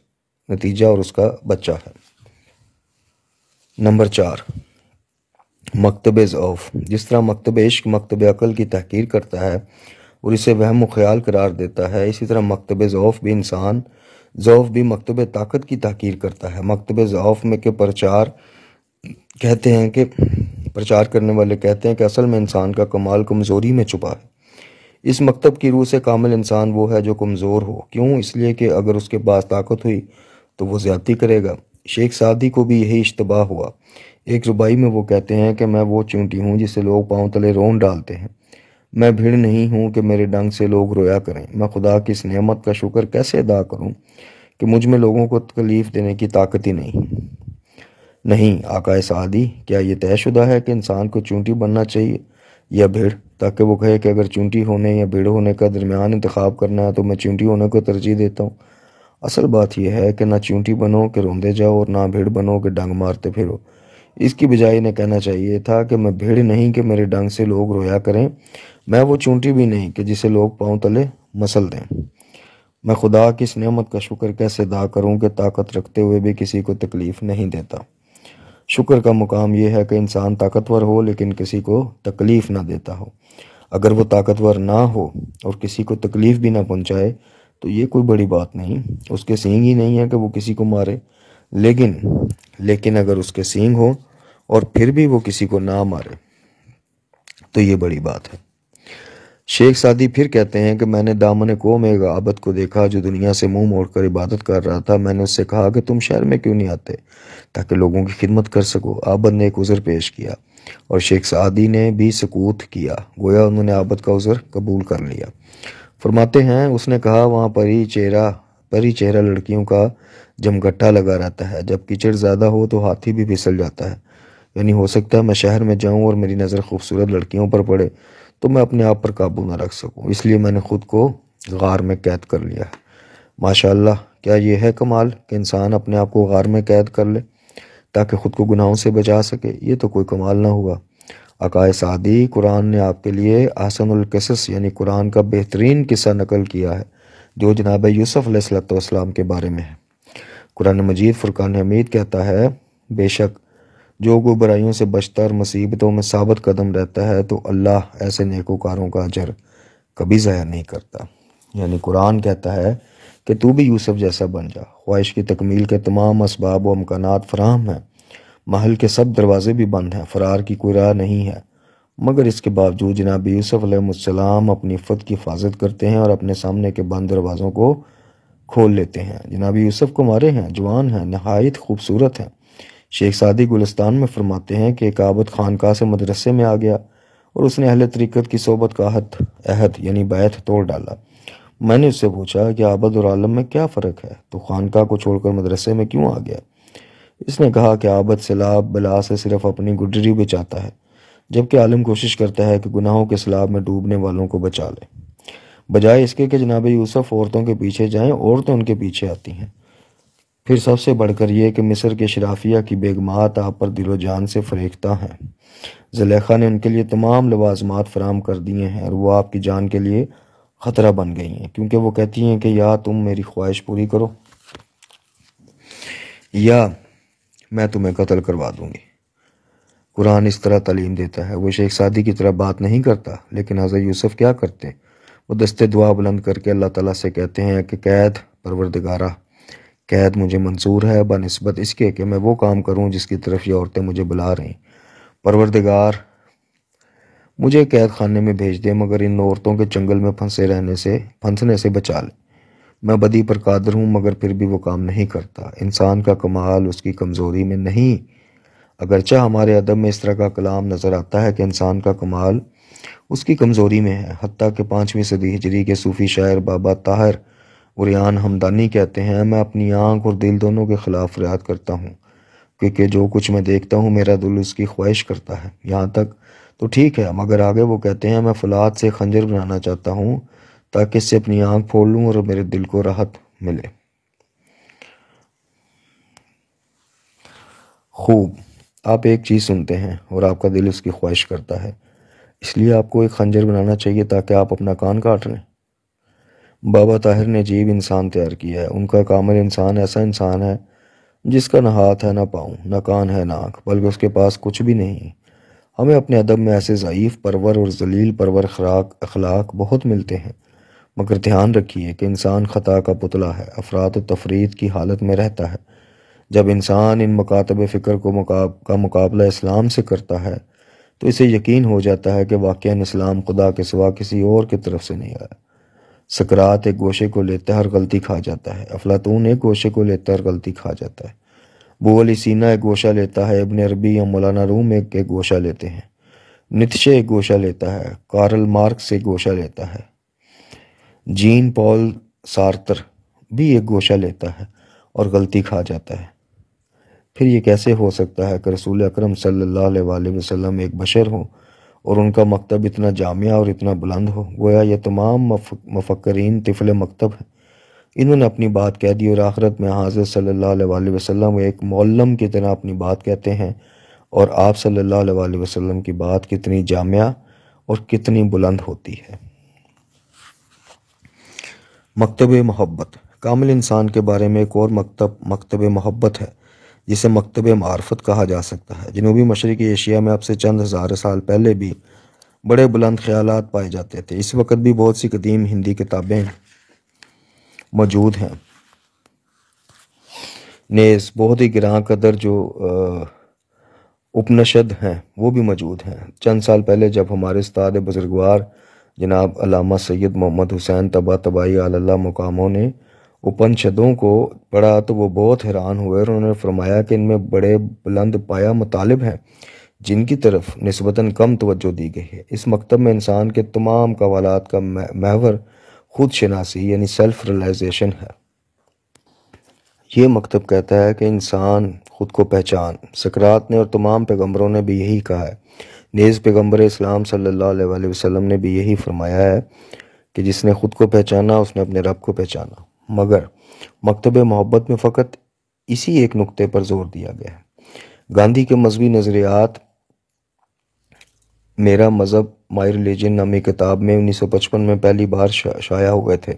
नतीजा और उसका बच्चा है नंबर चार मकतब ऑफ जिस तरह मकतब इश्क मकतब अकल की तहकीर करता है और इसे वहम ख्याल करार देता है इसी तरह मकतब ज़ौफ़ भी इंसान ज़ौफ़ भी मकतब ताकत की तहकीर करता है मकतब ज़ौफ़ में के प्रचार कहते हैं कि प्रचार करने वाले कहते हैं कि असल में इंसान का कमाल कमज़ोरी में छुपा है इस मकतब की रूह से कामिल इंसान वो है जो कमज़ोर हो क्यों इसलिए कि अगर उसके पास ताकत हुई तो वो ज़्यादती करेगा शेख सादी को भी यही इश्तबा हुआ एक रुबाई में वो कहते हैं कि मैं वो चूंटी हूँ जिसे लोग पाँव तले रोन डालते हैं मैं भीड़ नहीं हूँ कि मेरे डंग से लोग रोया करें मैं खुदा की इस नमत का शुक्र कैसे अदा करूँ कि मुझ में लोगों को तकलीफ़ देने की ताकत ही नहीं नहीं आकाए सादी क्या ये तयशुदा है कि इंसान को चूंटी बनना चाहिए या भीड़ ताकि वो कहे कि अगर चूंटी होने या भीड़ होने का दरमियान इंतखब करना है तो मैं चूंटी होने को तरजीह देता हूँ असल बात यह है कि ना चूंटी बनो कि रोंदे जाओ और ना भीड़ बनो कि डंग मारते फिरो इसकी बजाय इन्हें कहना चाहिए था कि मैं भीड़ नहीं कि मेरे डंग से लोग रोया करें मैं वो चूंटी भी नहीं कि जिसे लोग पाँव तले मसल दें मैं खुदा की इस नेमत का शुक्र कैसे अदा करूँ कि ताकत रखते हुए भी किसी को तकलीफ़ नहीं देता शुक्र का मुकाम यह है कि इंसान ताकतवर हो लेकिन किसी को तकलीफ़ ना देता हो अगर वो ताकतवर ना हो और किसी को तकलीफ़ भी ना पहुंचाए तो ये कोई बड़ी बात नहीं उसके सींग ही नहीं है कि वो किसी को मारे लेकिन लेकिन अगर उसके सींग हो और फिर भी वो किसी को ना मारे तो ये बड़ी बात है शेख सादी फिर कहते हैं कि मैंने दामन को में आबद को देखा जो दुनिया से मुंह मोड़कर इबादत कर रहा था मैंने उससे कहा कि तुम शहर में क्यों नहीं आते ताकि लोगों की खिदमत कर सको आबद ने एक उज़र पेश किया और शेख सादी ने भी सकूत किया गोया उन्होंने आबद का उज़र कबूल कर लिया फरमाते हैं उसने कहा वहाँ परी चेहरा परी चेहरा लड़कियों का जमगट्टा लगा रहता है जब कीचड़ ज़्यादा हो तो हाथी भी फिसल जाता है यानी हो सकता है मैं शहर में जाऊँ और मेरी नज़र खूबसूरत लड़कियों पर पड़े तो मैं अपने आप पर काबू ना रख सकूँ इसलिए मैंने ख़ुद को गार में कैद कर लिया है माशाल्लाह क्या यह है कमाल कि इंसान अपने आप को गार में कैद कर ले ताकि ख़ुद को गुनाहों से बचा सके ये तो कोई कमाल ना हुआ अकाय सादी कुरान ने आपके लिए आसनकसस यानी कुरान का बेहतरीन किस्सा नकल किया है जो जनाब यूसफ के बारे में है कुरान मजीद फ़ुरक़ान हमीद कहता है बेशक जो को बुराइयों से बचता और मुसीबतों में साबित कदम रहता है तो अल्लाह ऐसे नेकोकारों का अजर कभी ज़ाया नहीं करता यानी कुरान कहता है कि तू भी यूसुफ जैसा बन जा ख्वाहिश की तकमील के तमाम इसबाब व अमकान फराहम हैं महल के सब दरवाजे भी बंद हैं फरार की कोई राह नहीं है मगर इसके बावजूद जनाब यूसुफ़लम अपनी फ़त की हिफाजत करते हैं और अपने सामने के बंद दरवाज़ों को खोल लेते हैं जनाब यूसुफ को मारे हैं जवान हैं नहायत खूबसूरत हैं शेख सादी गुलस्तान में फरमाते हैं कि काबत खानका से मदरसे में आ गया और उसने अहल तरीक़त की सोबत का हथ अहद यानी बैत तोड़ डाला मैंने उससे पूछा कि आबद और आलम में क्या फ़र्क है तो खानका को छोड़कर मदरसे में क्यों आ गया इसने कहा कि आबद सैलाब बला से सिर्फ अपनी गुडरी बचाता है जबकि आलम कोशिश करता है कि गुनाहों के सैलाब में डूबने वालों को बचा ले बजाय इसके कि जनाब यूसफ औरतों के पीछे जाएं औरतें उनके पीछे आती हैं फिर सबसे बढ़कर यह कि मिस्र के शराफिया की बेगमात आप पर दिलो जान से फरेखता हैं जलेखा ने उनके लिए तमाम लवाजमात फराम कर दिए हैं और वह आपकी जान के लिए ख़तरा बन गई हैं क्योंकि वो कहती हैं कि या तुम मेरी ख्वाहिश पूरी करो या मैं तुम्हें कत्ल करवा दूँगी कुरान इस तरह तालीम देता है वो शेख सादी की तरह बात नहीं करता लेकिन हज़र यूसुफ क्या करते वो दस्ते दुआ बुलंद करके अल्लाह तला से कहते हैं कि कैद परवरदगारा कैद मुझे मंजूर है बनस्बत इसके कि मैं वो काम करूं जिसकी तरफ ये औरतें मुझे बुला रही परवरदिगार मुझे कैद खाने में भेज दे मगर इन औरतों के चंगल में फंसे रहने से फंसने से बचा ले मैं बदी पर कादर हूँ मगर फिर भी वो काम नहीं करता इंसान का कमाल उसकी कमज़ोरी में नहीं अगरचा हमारे अदब में इस तरह का कलाम नज़र आता है कि इंसान का कमाल उसकी कमज़ोरी में है हती कि पाँचवीं सदी हिजरी के सूफ़ी शायर बाबा ताहर और यान हमदानी कहते हैं मैं अपनी आँख और दिल दोनों के ख़िलाफ़ रियाद करता हूँ क्योंकि जो कुछ मैं देखता हूँ मेरा दिल उसकी ख्वाहिश करता है यहाँ तक तो ठीक है मगर आगे वो कहते हैं मैं फलाद से खंजर बनाना चाहता हूँ ताकि इससे अपनी आँख फोड़ लूँ और मेरे दिल को राहत मिले खूब आप एक चीज़ सुनते हैं और आपका दिल उसकी ख्वाहिश करता है इसलिए आपको एक खंजर बनाना चाहिए ताकि आप अपना कान काट लें बाबा ताहिर ने अजीब इंसान तैयार किया है उनका कामल इंसान ऐसा इंसान है जिसका ना हाथ है ना पाँव ना कान है ना आँख बल्कि उसके पास कुछ भी नहीं हमें अपने अदब में ऐसे ज़यीफ़ परवर और जलील परवर खराक अखलाक बहुत मिलते हैं मगर ध्यान रखिए कि इंसान ख़ता का पुतला है अफराद तफरीद की हालत में रहता है जब इंसान इन मकातब फ़िक्र को मुकाब का मुकाबला इस्लाम से करता है तो इसे यकीन हो जाता है कि वाक़ इस्लाम खुदा के सिवा किसी और की तरफ से नहीं आया सकरात एक गोशे को लेता है गलती खा जाता है अफलातून एक गोशे को लेता है गलती खा जाता है बोअली सीना एक गोशा लेता है इबन अरबी या मौलाना रूम एक एक गोशा लेते हैं नितशे एक गोशा लेता है कारल मार्क्स एक गोशा लेता है जीन पॉल सार्तर भी एक गोशा लेता है और गलती खा जाता है फिर ये कैसे हो सकता है कि रसूल अक्रम सल्ला वसम एक बशर हों और उनका मकतब इतना जामिया और इतना बुलंद हो गोया ये तमाम मफक्रीन तिफल मकतब हैं इन्होंने अपनी बात कह दी और आखरत में हाजिर सल्ला वसम एक मौलम की तरह अपनी बात कहते हैं और आप सल्ला वसम की बात कितनी जामिया और कितनी बुलंद होती है मकतब मोहब्बत कामिल इंसान के बारे में एक और मकतब मकतब मोहब्बत है जिसे मकतब मार्फत कहा जा सकता है जनूबी मशरक़ी एशिया में अब से चंद हज़ार साल पहले भी बड़े बुलंद ख्याल पाए जाते थे इस वक्त भी बहुत सी कदीम हिंदी किताबें मौजूद हैं नेस बहुत ही गिरा कदर जो उपनिषद हैं वो भी मौजूद हैं चंद साल पहले जब हमारे उस्ताद बुज़ुर्गवार जनाब अलामा सैयद मोहम्मद हुसैन तबा तबाही आल्ला मकामों ने उपनिषदों को पढ़ा तो वो बहुत हैरान हुए और उन्होंने फरमाया कि इनमें बड़े बुलंद पाया मुतालिब हैं जिनकी तरफ नस्बता कम तवज्जो दी गई है इस मकतब में इंसान के तमाम कवाल का महवर खुद शनासी यानी सेल्फ रियलाइजेशन है ये मकतब कहता है कि इंसान खुद को पहचान सकरात ने और तमाम पैगम्बरों ने भी यही कहा है नेज़ पैगम्बर इस्लाम सल्ला वसम ने भी यही फरमाया है कि जिसने खुद को पहचाना उसने अपने रब को पहचाना मगर मकतब मोहब्बत में फ़कत इसी एक नुक्ते पर जोर दिया गया है गांधी के मजहबी नज़रियात मेरा मज़हब माई रिलीजन नामी किताब में उन्नीस सौ पचपन में पहली बार शा, शाया हुए थे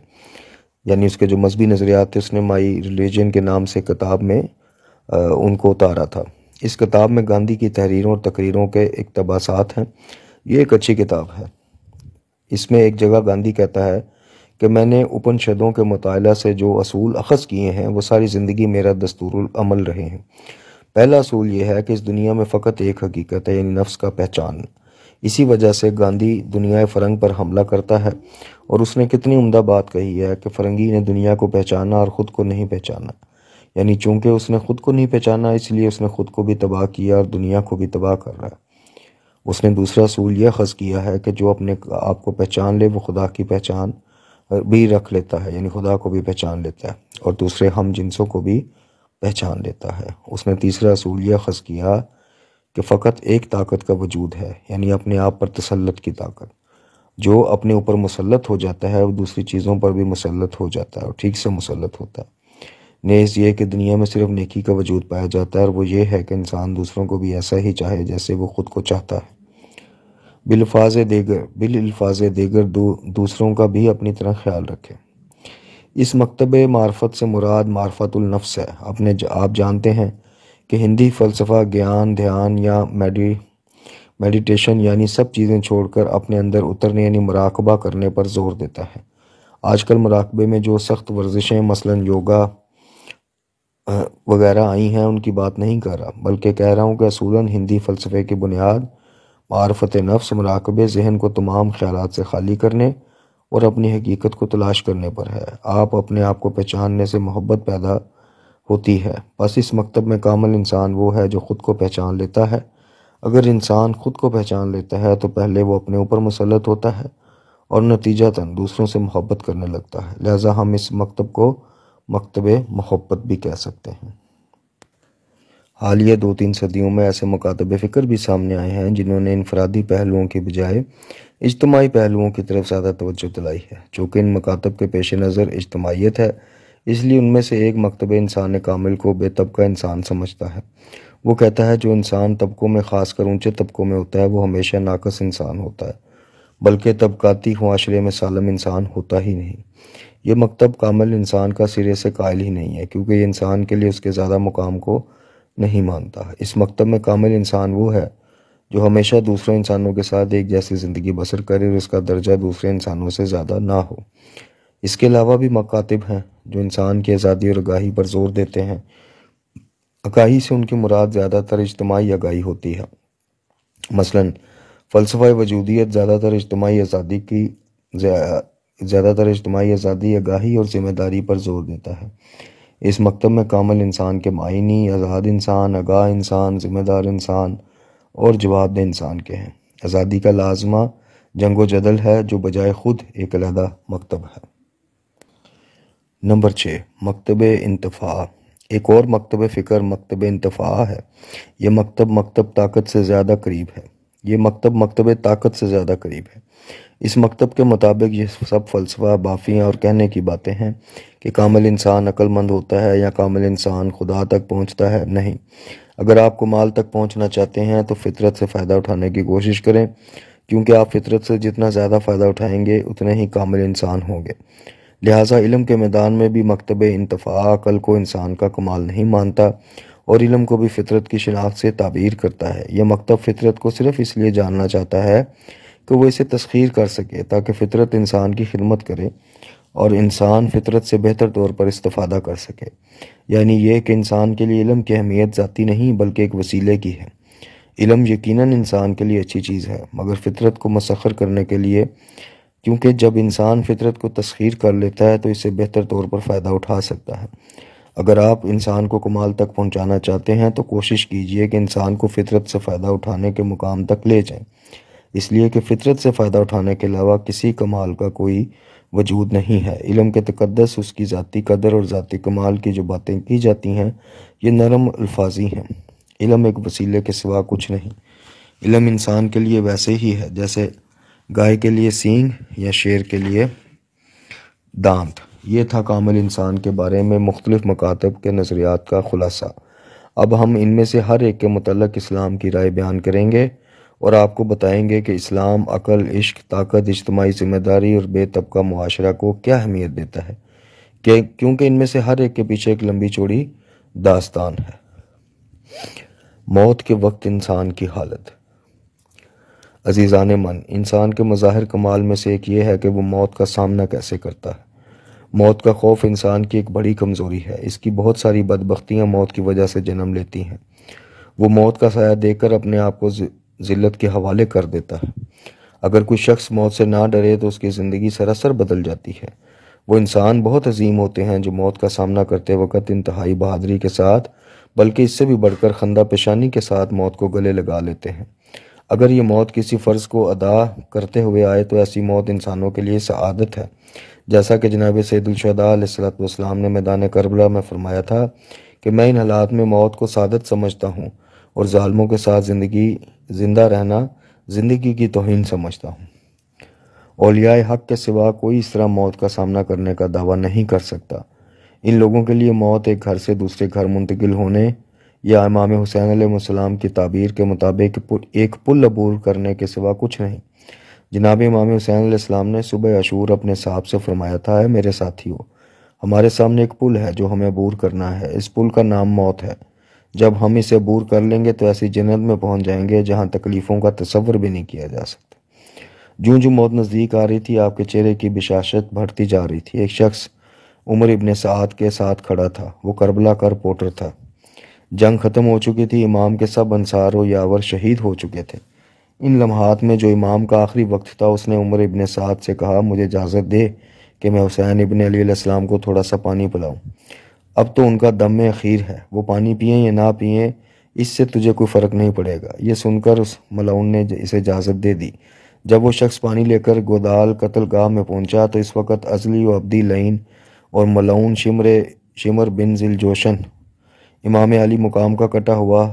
यानी उसके जो मजहबी नज़रियात थे उसने माई रिलीजन के नाम से किताब में आ, उनको उतारा था इस किताब में गांधी की तहरीरों और तकरीरों के इकतबासात हैं ये एक अच्छी किताब है इसमें एक जगह गांधी कहता है कि मैंने उपनिषदों के मुताल से जो असूल अखज़ किए हैं वो सारी ज़िंदगी मेरा दस्तूरमल रहे हैं पहला असूल यह है कि इस दुनिया में फ़कत एक हकीकत है यानी नफ्स का पहचान इसी वजह से गांधी दुनिया फ़रंग पर हमला करता है और उसने कितनी उमदा बात कही है कि फ़रंगी ने दुनिया को पहचाना और ख़ुद को नहीं पहचाना यानी चूँकि उसने ख़ुद को नहीं पहचाना इसलिए उसने ख़ुद को भी तबाह किया और दुनिया को भी तबाह कर रहा है उसने दूसरा असूल यह खज़ किया है कि जो अपने आप को पहचान ले वो खुदा की पहचान भी रख लेता है यानी खुदा को भी पहचान लेता है और दूसरे हम जिनसों को भी पहचान लेता है उसने तीसरा असूल यह खस किया कि फ़कत एक ताकत का वजूद है यानी अपने आप पर तसलत की ताकत जो अपने ऊपर मुसलत हो जाता है वो दूसरी चीज़ों पर भी मुसलत हो जाता है और ठीक से मुसलत होता है नेज़ ये कि दुनिया में सिर्फ नेकी का वजूद पाया जाता है और वो ये है कि इंसान दूसरों को भी ऐसा ही चाहे जैसे वो ख़ुद को चाहता है बिलफाज देगर बिलफाज देगर दो दूसरों का भी अपनी तरह ख्याल रखें इस मकतब मार्फत से मुराद मार्फतुलनफ्स है अपने ज, आप जानते हैं कि हिंदी फ़लसफ़ा ज्ञान ध्यान या मेडि मेडिटेशन यानी सब चीज़ें छोड़कर अपने अंदर उतरने यानी मराकबा करने पर जोर देता है आजकल मराकबे में जो सख्त वर्जिशें मसलन योगा वगैरह आई हैं उनकी बात नहीं कर रहा बल्कि कह रहा हूँ कि असूलन हिंदी फ़लसफ़े की बुनियाद मारफत नफ्स मराकबे जहन को तमाम ख्याल से खाली करने और अपनी हकीकत को तलाश करने पर है आप अपने आप को पहचानने से मोहब्बत पैदा होती है बस इस मकतब में कामल इंसान वो है जो ख़ुद को पहचान लेता है अगर इंसान ख़ुद को पहचान लेता है तो पहले वो अपने ऊपर मुसलत होता है और नतीजतन दूसरों से मोहब्बत करने लगता है लिहाजा हम इस मकतब को मकतब मोहब्बत भी कह सकते हैं हालिया दो तीन सदियों में ऐसे मकातब फ़िक्र भी सामने आए हैं जिन्होंने इनफरादी पहलुओं के बजाय इजतमाही पहलुओं की तरफ ज़्यादा तोज्जो दिलाई है चूँकि इन मकातब के पेश नज़र इजतमाहीत है इसलिए उनमें से एक मकतब इंसान कामिल को बेतबका इंसान समझता है वो कहता है जो इंसान तबकों में ख़ासकर ऊँचे तबकों में होता है वो हमेशा नाकस इंसान होता है बल्कि तबकाती माशरे में सालम इंसान होता ही नहीं ये मकतब कामिल इंसान का सिरे से कायल ही नहीं है क्योंकि ये इंसान के लिए उसके ज़्यादा मुकाम को नहीं मानता इस मकतब में कामिल इंसान वो है जो हमेशा दूसरे इंसानों के साथ एक जैसी ज़िंदगी बसर करे और इसका दर्जा दूसरे इंसानों से ज़्यादा ना हो इसके अलावा भी मकातब हैं जो इंसान की आज़ादी और आगाही पर जोर देते हैं आगाही से उनकी मुराद ज़्यादातर इजतमाही आगाही होती है मसलन फ़लसफ़ा वजूदियत ज़्यादातर इजतमाही आज़ादी की ज़्यादातर इजतमाही आज़ादी आगाही और ज़िम्मेदारी पर जोर देता है इस मकतब में कामल इंसान के मायनी आज़ाद इंसान आगा इंसान ज़िम्मेदार इंसान और जवाबदेह इंसान के हैं आज़ादी का लाजमा जंगो जदल है जो बजाय ख़ुद एक अलहदा मकतब है नंबर छः मकतब इंतफा एक और मकतब फ़िक्र मकतब इंतफा है यह मकतब मकतब ताकत से ज़्यादा करीब है ये मकतब मकतब ताकत से ज़्यादा करीब है इस मकतब के मुताबिक ये सब फ़लसफ़ा बाफियाँ और कहने की बातें हैं कि कामिल इंसान अक्लमंद होता है या कामिल इंसान खुदा तक पहुँचता है नहीं अगर आप कमाल तक पहुँचना चाहते हैं तो फितरत से फ़ायदा उठाने की कोशिश करें क्योंकि आप फितरत से जितना ज़्यादा फ़ायदा उठाएंगे उतने ही कामिल इंसान होंगे लिहाजा इलम के मैदान में भी मकतब इंतफ़ा अकल को इंसान का कमाल नहीं मानता और इलम को भी फितरत की शनाख्त से ताबीर करता है यह मकतब फितरत को सिर्फ इसलिए जानना चाहता है कि तो वो इसे तस्खीर कर सके ताकि फ़ितरत इंसान की खिदमत करे और इंसान फितरत से बेहतर तौर पर इस्तादा कर सके यानी यह कि इंसान के लिए इलम की अहमियत ज़ाती नहीं बल्कि एक वसीले की है इलम यकीन इंसान के लिए अच्छी चीज़ है मगर फितरत को मसखर करने के लिए क्योंकि जब इंसान फितरत को तस्खीर कर लेता है तो इसे बेहतर तौर पर फ़ायदा उठा सकता है अगर आप इंसान को कमाल तक पहुँचाना चाहते हैं तो कोशिश कीजिए कि इंसान को फितरत से फ़ायदा उठाने के मुकाम तक ले जाए इसलिए कि फ़ितरत से फ़ायदा उठाने के अलावा किसी कमाल का कोई वजूद नहीं है इलम के तकदस उसकी ज़ाती कदर और ज़ाती कमाल की जो बातें की जाती हैं ये नरम अल्फाजी हैं इलम एक वसीले के सिवा कुछ नहीं इलम इंसान के लिए वैसे ही है जैसे गाय के लिए सींग या शेर के लिए दांत ये था कामिल इंसान के बारे में मुख्तलिफ़ मकातब के नज़रियात का ख़ुलासा अब हम इनमें से हर एक के मतलब इस्लाम की राय बयान करेंगे और आपको बताएंगे कि इस्लाम अकल इश्क ताकत इज्तमाही जिम्मेदारी और बेतबका मुआशरा को क्या अहमियत देता है क्योंकि इनमें से हर एक के पीछे एक लंबी चौड़ी दास्तान है मौत के वक्त इंसान की हालत अजीज़ान मन इंसान के मज़ाहिर कमाल में से एक ये है कि वो मौत का सामना कैसे करता है मौत का खौफ इंसान की एक बड़ी कमज़ोरी है इसकी बहुत सारी बदबख्तियाँ मौत की वजह से जन्म लेती हैं वो मौत का साया देकर अपने आप को ज़िल्लत के हवाले कर देता है अगर कोई शख्स मौत से ना डरे तो उसकी ज़िंदगी सरासर बदल जाती है वो इंसान बहुत अजीम होते हैं जो मौत का सामना करते वक्त इंतहाई बहादुरी के साथ बल्कि इससे भी बढ़कर खंदा पेशानी के साथ मौत को गले लगा लेते हैं अगर ये मौत किसी फ़र्ज़ को अदा करते हुए आए तो ऐसी मौत इंसानों के लिए सदत है जैसा कि जनाब सैदुलशदाम ने मैदान करबला में फरमाया था कि मैं इन हालात में मौत को सदत समझता हूँ और ालमों के साथ ज़िंदगी ज़िंदा रहना ज़िंदगी की तोहन समझता हूँ ओलियाए हक के सिवा कोई इस तरह मौत का सामना करने का दावा नहीं कर सकता इन लोगों के लिए मौत एक घर से दूसरे घर मुंतकिल होने या इमाम हुसैन आसमाम की ताबीर के मुताबिक एक पुल अबूर करने के सिवा कुछ नहीं जनाब इमाम हुसैन आसमाम ने सुबह अशूर अपने साहब से फरमाया था है मेरे साथियों हमारे सामने एक पुल है जो हमें अबूर करना है इस पुल का नाम मौत है जब हम इसे बूर कर लेंगे तो ऐसी जन्नत में पहुंच जाएंगे जहां तकलीफ़ों का तस्वर भी नहीं किया जा सकता जूं जूं मौत नज़दीक आ रही थी आपके चेहरे की बिशाशत बढ़ती जा रही थी एक शख्स उमर इबन साद के साथ खड़ा था वो करबला का कर रिपोर्टर था जंग ख़त्म हो चुकी थी इमाम के सब अनसार व यावर शहीद हो चुके थे इन लम्हात में जो इमाम का आखिरी वक्त था उसने उमर इबन साद से कहा मुझे इजाज़त दे कि मैं हुसैन इबन अलीसम को थोड़ा सा पानी पिलाऊँ अब तो उनका दम में अखीर है वो पानी पिए या ना पिए इससे तुझे कोई फ़र्क नहीं पड़ेगा ये सुनकर उस मलाउन ने इसे इजाज़त दे दी जब वो शख्स पानी लेकर गोदाल गांव में पहुंचा तो इस वक्त अजली व अब्दी लाइन और मलाउन शिमर शिमर बिन जिल जोशन इमाम अली मुकाम का कटा हुआ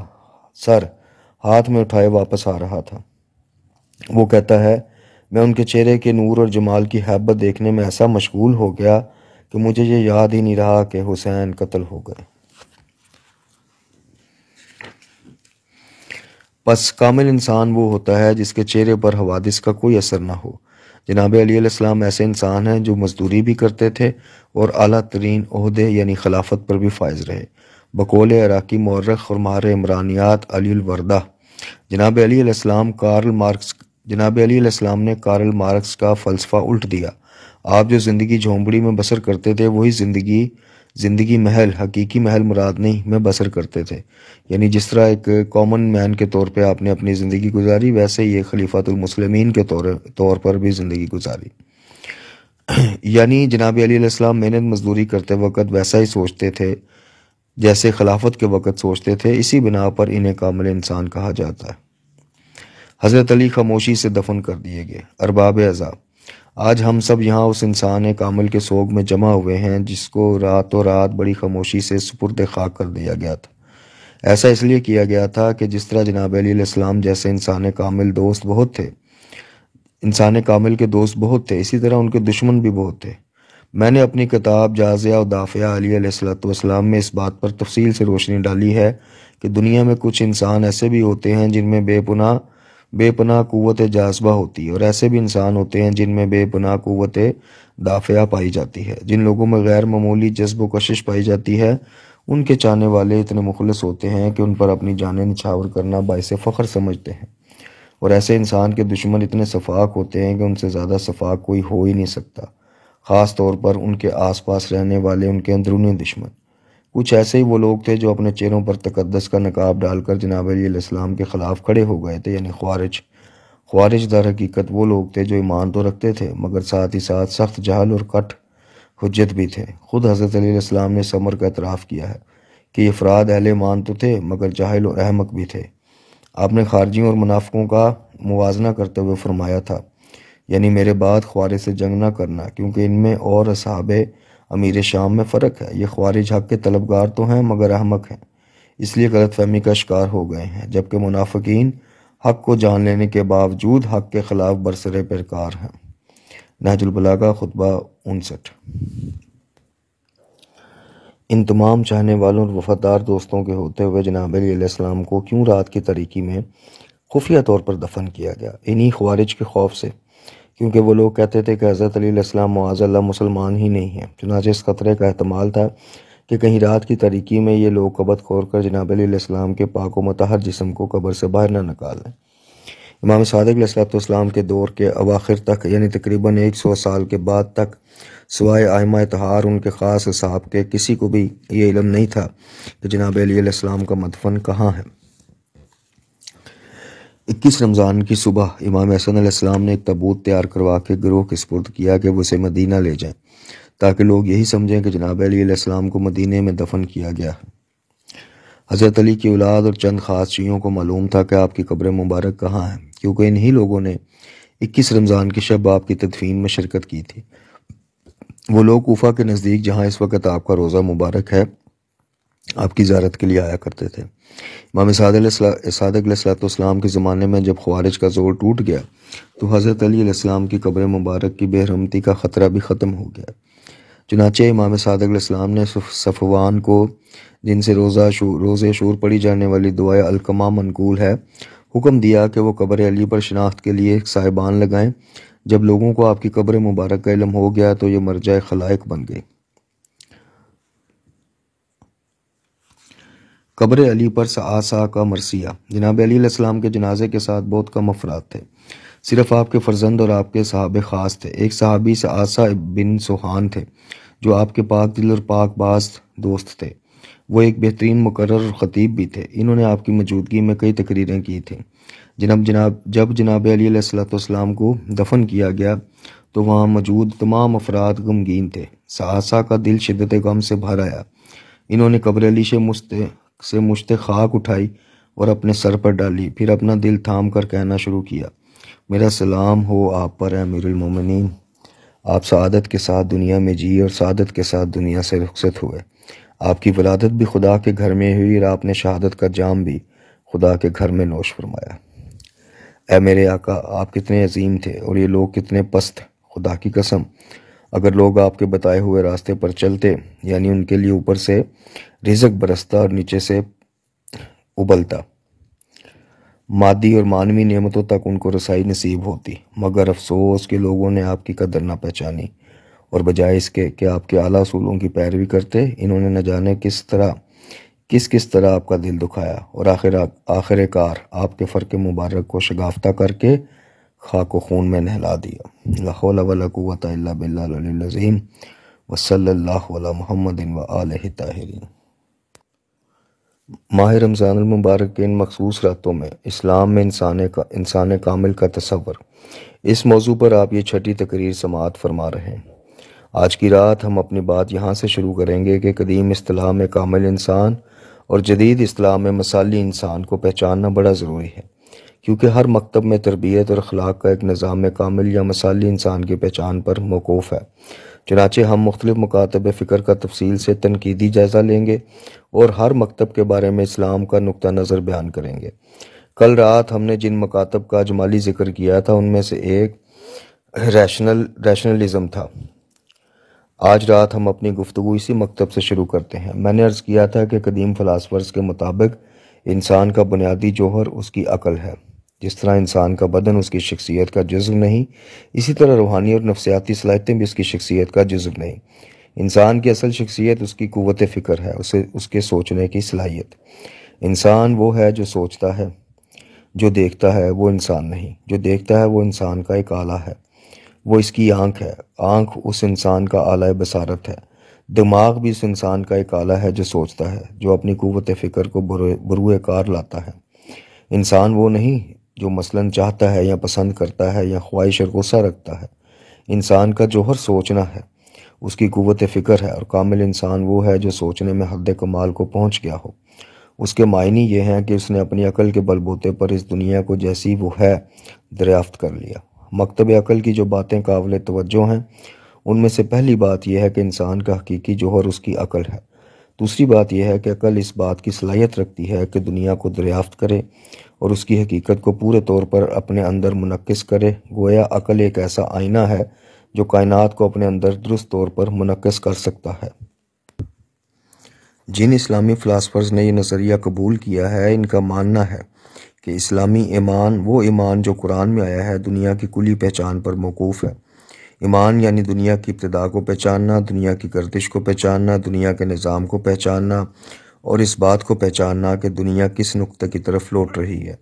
सर हाथ में उठाए वापस आ रहा था वो कहता है मैं उनके चेहरे के नूर और जमाल की हैबत देखने में ऐसा मशगूल हो गया कि मुझे ये याद ही नहीं रहा कि हुसैन कत्ल हो गए बस कामिल इंसान वो होता है जिसके चेहरे पर हवादिस का कोई असर ना हो जनाब अलीसम ऐसे इंसान हैं जो मजदूरी भी करते थे और अला तरीन अहदे यानी खिलाफत पर भी फायज रहे बकोल अराकी मौरख और मार इमरानियात अलीवरदा जनाब अलीसम कार्ल मार्क्स जनाब अलीसम ने कार्ल मार्क्स का फ़लसफ़ा उल्ट दिया आप जो ज़िंदगी झोंपड़ी में बसर करते थे वही ज़िंदगी ज़िंदगी महल हकीकी महल मुराद नहीं में बसर करते थे यानी जिस तरह एक कॉमन मैन के तौर पे आपने अपनी ज़िंदगी गुजारी वैसे ही खलीफातुलमसलमिन के तौर तौर पर भी ज़िंदगी गुजारी यानी जनाब अलीसम मेहनत मजदूरी करते वक्त वैसा ही सोचते थे जैसे खिलाफत के वक़्त सोचते थे इसी बिना पर इन्हें कामिल इंसान कहा जाता है हज़रत अली खामोशी से दफन कर दिए गए अरबाब अज़ाब आज हम सब यहाँ उस इंसान कामिल के सोग में जमा हुए हैं जिसको रातों रात बड़ी खामोशी से सुपुर्द खाक कर दिया गया था ऐसा इसलिए किया गया था कि जिस तरह जनाब अलीसम जैसे इंसान कामिल दोस्त बहुत थे इंसान कामिल के दोस्त बहुत थे इसी तरह उनके दुश्मन भी बहुत थे मैंने अपनी किताब जाजिया और दाफिया अलीसलाम में इस बात पर तफसील से रोशनी डाली है कि दुनिया में कुछ इंसान ऐसे भी होते हैं जिनमें बेपुना बेपनाह क़वत जासबा होती है और ऐसे भी इंसान होते हैं जिनमें बेपनाह क़वत दाफिया पाई जाती है जिन लोगों में गैर मामूली जज्ब कशिश पाई जाती है उनके चाहने वाले इतने मुखलस होते हैं कि उन पर अपनी जान निछावर करना बायस फ़ख्र समझते हैं और ऐसे इंसान के दुश्मन इतने शफाक होते हैं कि उनसे ज़्यादा शफाक कोई हो ही नहीं सकता ख़ास तौर पर उनके आसपास रहने वाले उनके अंदरूनी दुश्मन कुछ ऐसे ही वो लोग थे जो अपने चेहरों पर तकदस का नकाब डालकर जनाब अलीसम के ख़िलाफ़ खड़े हो गए थे यानी ख्वारिज ख्वारिज दर हकीकत वो लोग थे जो ईमान तो रखते थे मगर साथ ही साथ सख्त जहल और कट हजत भी थे ख़ुद हज़रत अलीसम ने समर का अतराफ़ किया है कि अफराद अहल ईमान तो थे मगर जाहल और अहमक भी थे आपने खारजियों और मुनाफों का मुवजना करते हुए फरमाया था यानी मेरे बाद ख्वारिज से जंग ना करना क्योंकि इनमें और असहाबे अमीर शाम में फ़र्क है ये ख्वारिज हक के तलबगार तो हैं मगर अहमक हैं इसलिए गलत फहमी का शिकार हो गए हैं जबकि मुनाफिक हक को जान लेने के बावजूद हक के ख़िलाफ़ बरसर पेरकार हैं नहजुलबला का खुतबा उनसठ इन तमाम चाहने वालों और वफादार दोस्तों के होते हुए जनाब अलीम को क्यों रात की तरीकी में खुफिया तौर पर दफन किया गया इन्हीं खवारिज के खौफ से क्योंकि वो लोग कहते थे कि हज़रत अलीसम माज़ल्ला मुसलमान ही नहीं है चुनाच इस ख़तरे का अहतमाल था कि कहीं रात की तरीकी में ये लोग कबत खोर कर जनाब अलीसम के पाक मतहर जिसम को क़बर से बाहर ना निकाल दें इमाम सदक़लाम के दौर के अवाखिर तक यानी तकरीबन एक सौ साल के बाद तक सवाए आयमा इतहार उनके ख़ास हिसाब के किसी को भी ये इलम नहीं था कि जनाब अलीसम का मदफन कहाँ है इक्कीस रमज़ान की सुबह इमाम हसन आसमाम ने एक तबूत तैयार करवा के ग्रोह के स्पुर्द किया कि वह उसे मदीना ले जाएं ताकि लोग यही समझें कि जनाब अलीसम को मदीने में दफन किया गया है हज़रत अली की औलाद और चंद ख़ास चीज़ों को मालूम था कि आपकी कब्र मुबारक कहाँ है क्योंकि इन्हीं लोगों ने इक्कीस रमज़ान की शब आपकी तदफीन में शिरकत की थी वो लोग कोफा के नज़दीक जहाँ इस वक्त आपका रोज़ा मुबारक है आपकी ज्यारत के लिए आया करते थे इमाम सादलाम के ज़माने में जब ख्वारिज का जोर टूट गया तो हज़रत अलीसम की कब्र मुबारक की बेहरमती का ख़तरा भी ख़त्म हो गया चुनाचे इमाम सादलाम ने सफवान को जिनसे रोज़ा रोज़े शोर पड़ी जाने वाली दुआ अलकमा मनकूल है हुक्म दिया कि वह कब्र अली पर शनाख्त के लिए एक साहिबान लगाएं जब लोगों को आपकी कब्र मुबारक का इलम हो गया तो ये मरजा खलाइक बन गई कब्र अली पर आसा का मरसिया जनाब अलीसम के जनाजे के साथ बहुत कम अफराद थे सिर्फ आपके फर्जंद और आपके सहाब ख़ास थे एक सहाबी से आसा बिन सुहान थे जो आपके पाक दिल और पाक बास दोस्त थे वो एक बेहतरीन मुकर ख़तीब भी थे इन्होंने आपकी मौजूदगी में कई तकरीरें की थीं जनाब जनाब जब जनाब अलीसलाम को दफन किया गया तो वहाँ मौजूद तमाम अफराद गमगीन थे सहासा का दिल शिदत गम से भर आया इन्होंने कब्र अली से मुस्त से मुझ खाक उठाई और अपने सर पर डाली फिर अपना दिल थाम कर कहना शुरू किया मेरा सलाम हो आप पर अमीरमिन आप सदत के साथ दुनिया में जी और सदत के साथ दुनिया से रुखसत हुए आपकी वलादत भी खुदा के घर में हुई और आपने शहादत का जाम भी खुदा के घर में नोश फरमाया ए मेरे आका आप कितने अजीम थे और ये लोग कितने पस्त खुदा की कसम अगर लोग आपके बताए हुए रास्ते पर चलते यानी उनके लिए ऊपर से रिजक बरसता और नीचे से उबलता मादी और मानवीय नियमतों तक उनको रसाई नसीब होती मगर अफसोस के लोगों ने आपकी कदर ना पहचानी और बजाय इसके कि आपके आला असूलों की पैरवी करते इन्होंने न जाने किस तरह किस किस तरह आपका दिल दुखाया और आखिर आखिरकार आपके फ़र्क मुबारक को शगाफ्ता करके ख़ा को खून में नहला दिया लाहौलवलाक़वत बिल्लाज़ीम महमद ताहरीन माह रमज़ानमबारक के इन मखसूस रातों में इस्लाम में इंसान का इंसान कामिल का तस्वर इस मौजू पर आप ये छठी तकरीर समात फरमा रहे हैं आज की रात हम अपनी बात यहाँ से शुरू करेंगे कि कदीम असलाह में कामिल इंसान और जदीद असलाह में मसाली इंसान को पहचानना बड़ा ज़रूरी है क्योंकि हर मकतब में तरबियत और अखलाक का एक निज़ाम कामिल या मसाली इंसान की पहचान पर मौकूफ़ है चनाचे हम मुख्तलिफ मकातब फ़िक्र का तफसील से तनकीदी जायज़ा लेंगे और हर मकतब के बारे में इस्लाम का नुक़ नज़र बयान करेंगे कल रात हमने जिन मकातब का अजमाली जिक्र किया था उनमें से एक रैशनल रैशनलिज़म था आज रात हम अपनी गुफ्तु इसी मकतब से शुरू करते हैं मैंने अर्ज़ किया था कि कदीम फ़लासफ़र्स के मुताबिक इंसान का बुनियादी जोहर उसकी अकल है जिस तरह इंसान का बदन उसकी शख्सियत का जज्व नहीं इसी तरह रूहानी और नफसियाती सलाहियतें भी उसकी शख्सियत का जज्व नहीं इंसान की असल शख्सियत उसकी क़वत फ़िक्र है उसे उसके सोचने की सलाहियत इंसान वो है जो सोचता है जो देखता है वो इंसान नहीं जो देखता है वो इंसान का एक आला है वो इसकी आँख है आँख उस इंसान का आला बसारत है दिमाग भी उस इंसान का एक आला है जो सोचता है जो अपनी क़वत फ़िक्र को बुरे कार लाता है इंसान वो नहीं जो मसलन चाहता है या पसंद करता है या ख्वाहिश और गुस्सा रखता है इंसान का जोहर सोचना है उसकी कुत फ़िक्र है और कामिल इंसान वो है जो सोचने में हद कमाल को पहुँच गया हो उसके मायने ये हैं कि उसने अपनी अकल के बलबूते पर इस दुनिया को जैसी वो है दरियाफ्त कर लिया मकतब अकल की जो बातें काबिल तवज्जो हैं उनमें से पहली बात यह है कि इंसान का हकीकी जोहर उसकी अकल है दूसरी बात यह है कि अकल इस बात की सलाहियत रखती है कि दुनिया को दरियाफ्त करे और उसकी हकीकत को पूरे तौर पर अपने अंदर मुनक्स करे गोया अकल एक ऐसा आईना है जो कायनात को अपने अंदर दुरुस्त तौर पर मुनक्स कर सकता है जिन इस्लामी फ़िलासफ़र्स ने यह नज़रिया कबूल किया है इनका मानना है कि इस्लामी ईमान वो ईमान जो कुरान में आया है दुनिया की कुली पहचान पर मौकूफ़ है ईमान यानी दुनिया की इब्तदा को पहचानना दुनिया की गर्दिश को पहचानना दुनिया के निज़ाम को पहचानना और इस बात को पहचानना कि दुनिया किस नुक्ते की तरफ लौट रही है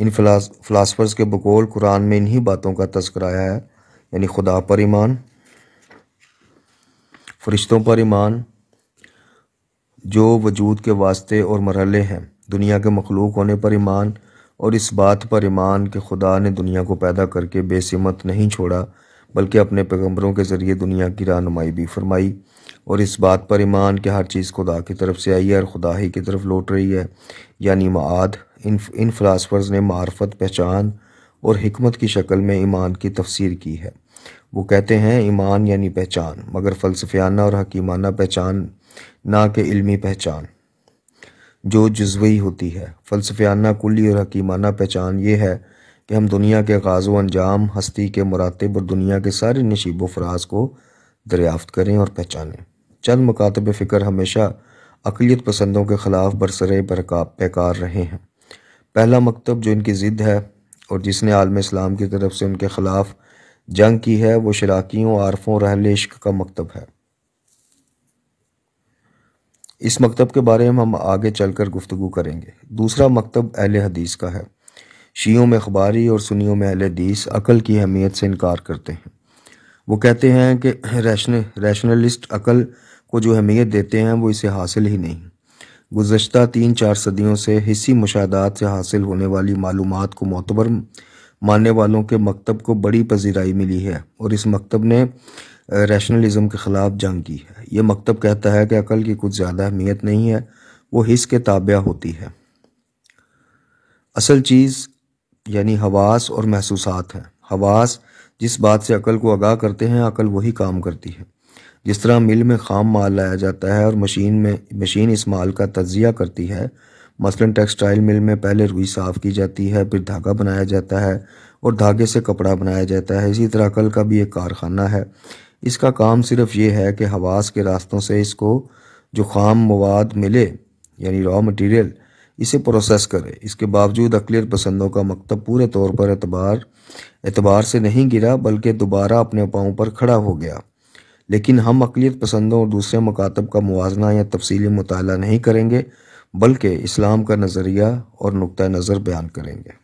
इन फ़िलासफ़र्स के बकौल कुरान में इन्हीं बातों का तस्कर आया है यानी खुदा पर ईमान फरिश्तों पर ईमान जो वजूद के वास्ते और मरहले हैं दुनिया के मखलूक होने पर ईमान और इस बात पर ईमान कि खुदा ने दुनिया को पैदा करके बेसमत नहीं छोड़ा बल्कि अपने पैगम्बरों के ज़रिए दुनिया की रहनुमाई भी फरमाई और इस बात पर ईमान कि हर चीज़ खुदा की तरफ से आई है और खुदा ही की तरफ लौट रही है यानी माद इन इन फ़िलासफ़र्स ने मार्फत पहचान और हमत की शक्ल में ईमान की तफसीर की है वो कहते हैं ईमान यानी पहचान मगर फ़लसफियाना और हकीमाना पहचान ना कि इलमी पहचान जो जज्वई होती है फ़लसफियाना कुली और हकीमाना पहचान ये है कि हम दुनिया के आगाज़ अंजाम हस्ती के मुरातब और दुनिया के सारे नशीब व फराज को दरियाफ्त करें और पहचानें चंद मकातब फ़िक्र हमेशा अकलीत पसंदों के ख़िलाफ़ बरसर बेकार रहे हैं पहला मकतब जो इनकी ज़िद है और जिसने आलम इस्लाम की तरफ से उनके ख़िलाफ़ जंग की है वो शराकियों आरफ़ों रहल इश्क का मकतब है इस मकतब के बारे में हम आगे चल कर गुफ्तु करेंगे दूसरा मकतब अहल हदीस का है शीयों में अखबारी और सुनियों में अहल हदीस अकल की अहमियत से इनकार करते हैं वो कहते हैं कि रैशनलिस्ट अकल को जो अहमियत देते हैं वो इसे हासिल ही नहीं गुज्त तीन चार सदियों से हिस्सी मुशादात से हासिल होने वाली मालूम को मोतबर मानने वालों के मकतब को बड़ी पजीराई मिली है और इस मकतब ने रैशनलिज़म के ख़िलाफ़ जंग की है ये मकतब कहता है कि अकल की कुछ ज़्यादा अहमियत नहीं है वो हिस्स के ताबा होती है असल चीज़ यानी हवास और महसूसात हैं हवास जिस बात से अकल को आगाह करते हैं अकल वही काम करती है जिस तरह मिल में खाम माल लाया जाता है और मशीन में मशीन इस माल का तजिया करती है मसलन टेक्सटाइल मिल में पहले रुई साफ़ की जाती है फिर धागा बनाया जाता है और धागे से कपड़ा बनाया जाता है इसी तरह कल का भी एक कारखाना है इसका काम सिर्फ ये है कि हवास के रास्तों से इसको जो खाम मवाद मिले यानी रॉ मटेरियल इसे प्रोसेस करे इसके बावजूद अकलियत पसंदों का मकतब पूरे तौर पर एतबार एतबार से नहीं गिरा बल्कि दोबारा अपने पाँव पर खड़ा हो गया लेकिन हम अकलीत पसंदों और दूसरे मकातब का मुजना या तफसली मुताल नहीं करेंगे बल्कि इस्लाम का नज़रिया और नुक़ नज़र बयान करेंगे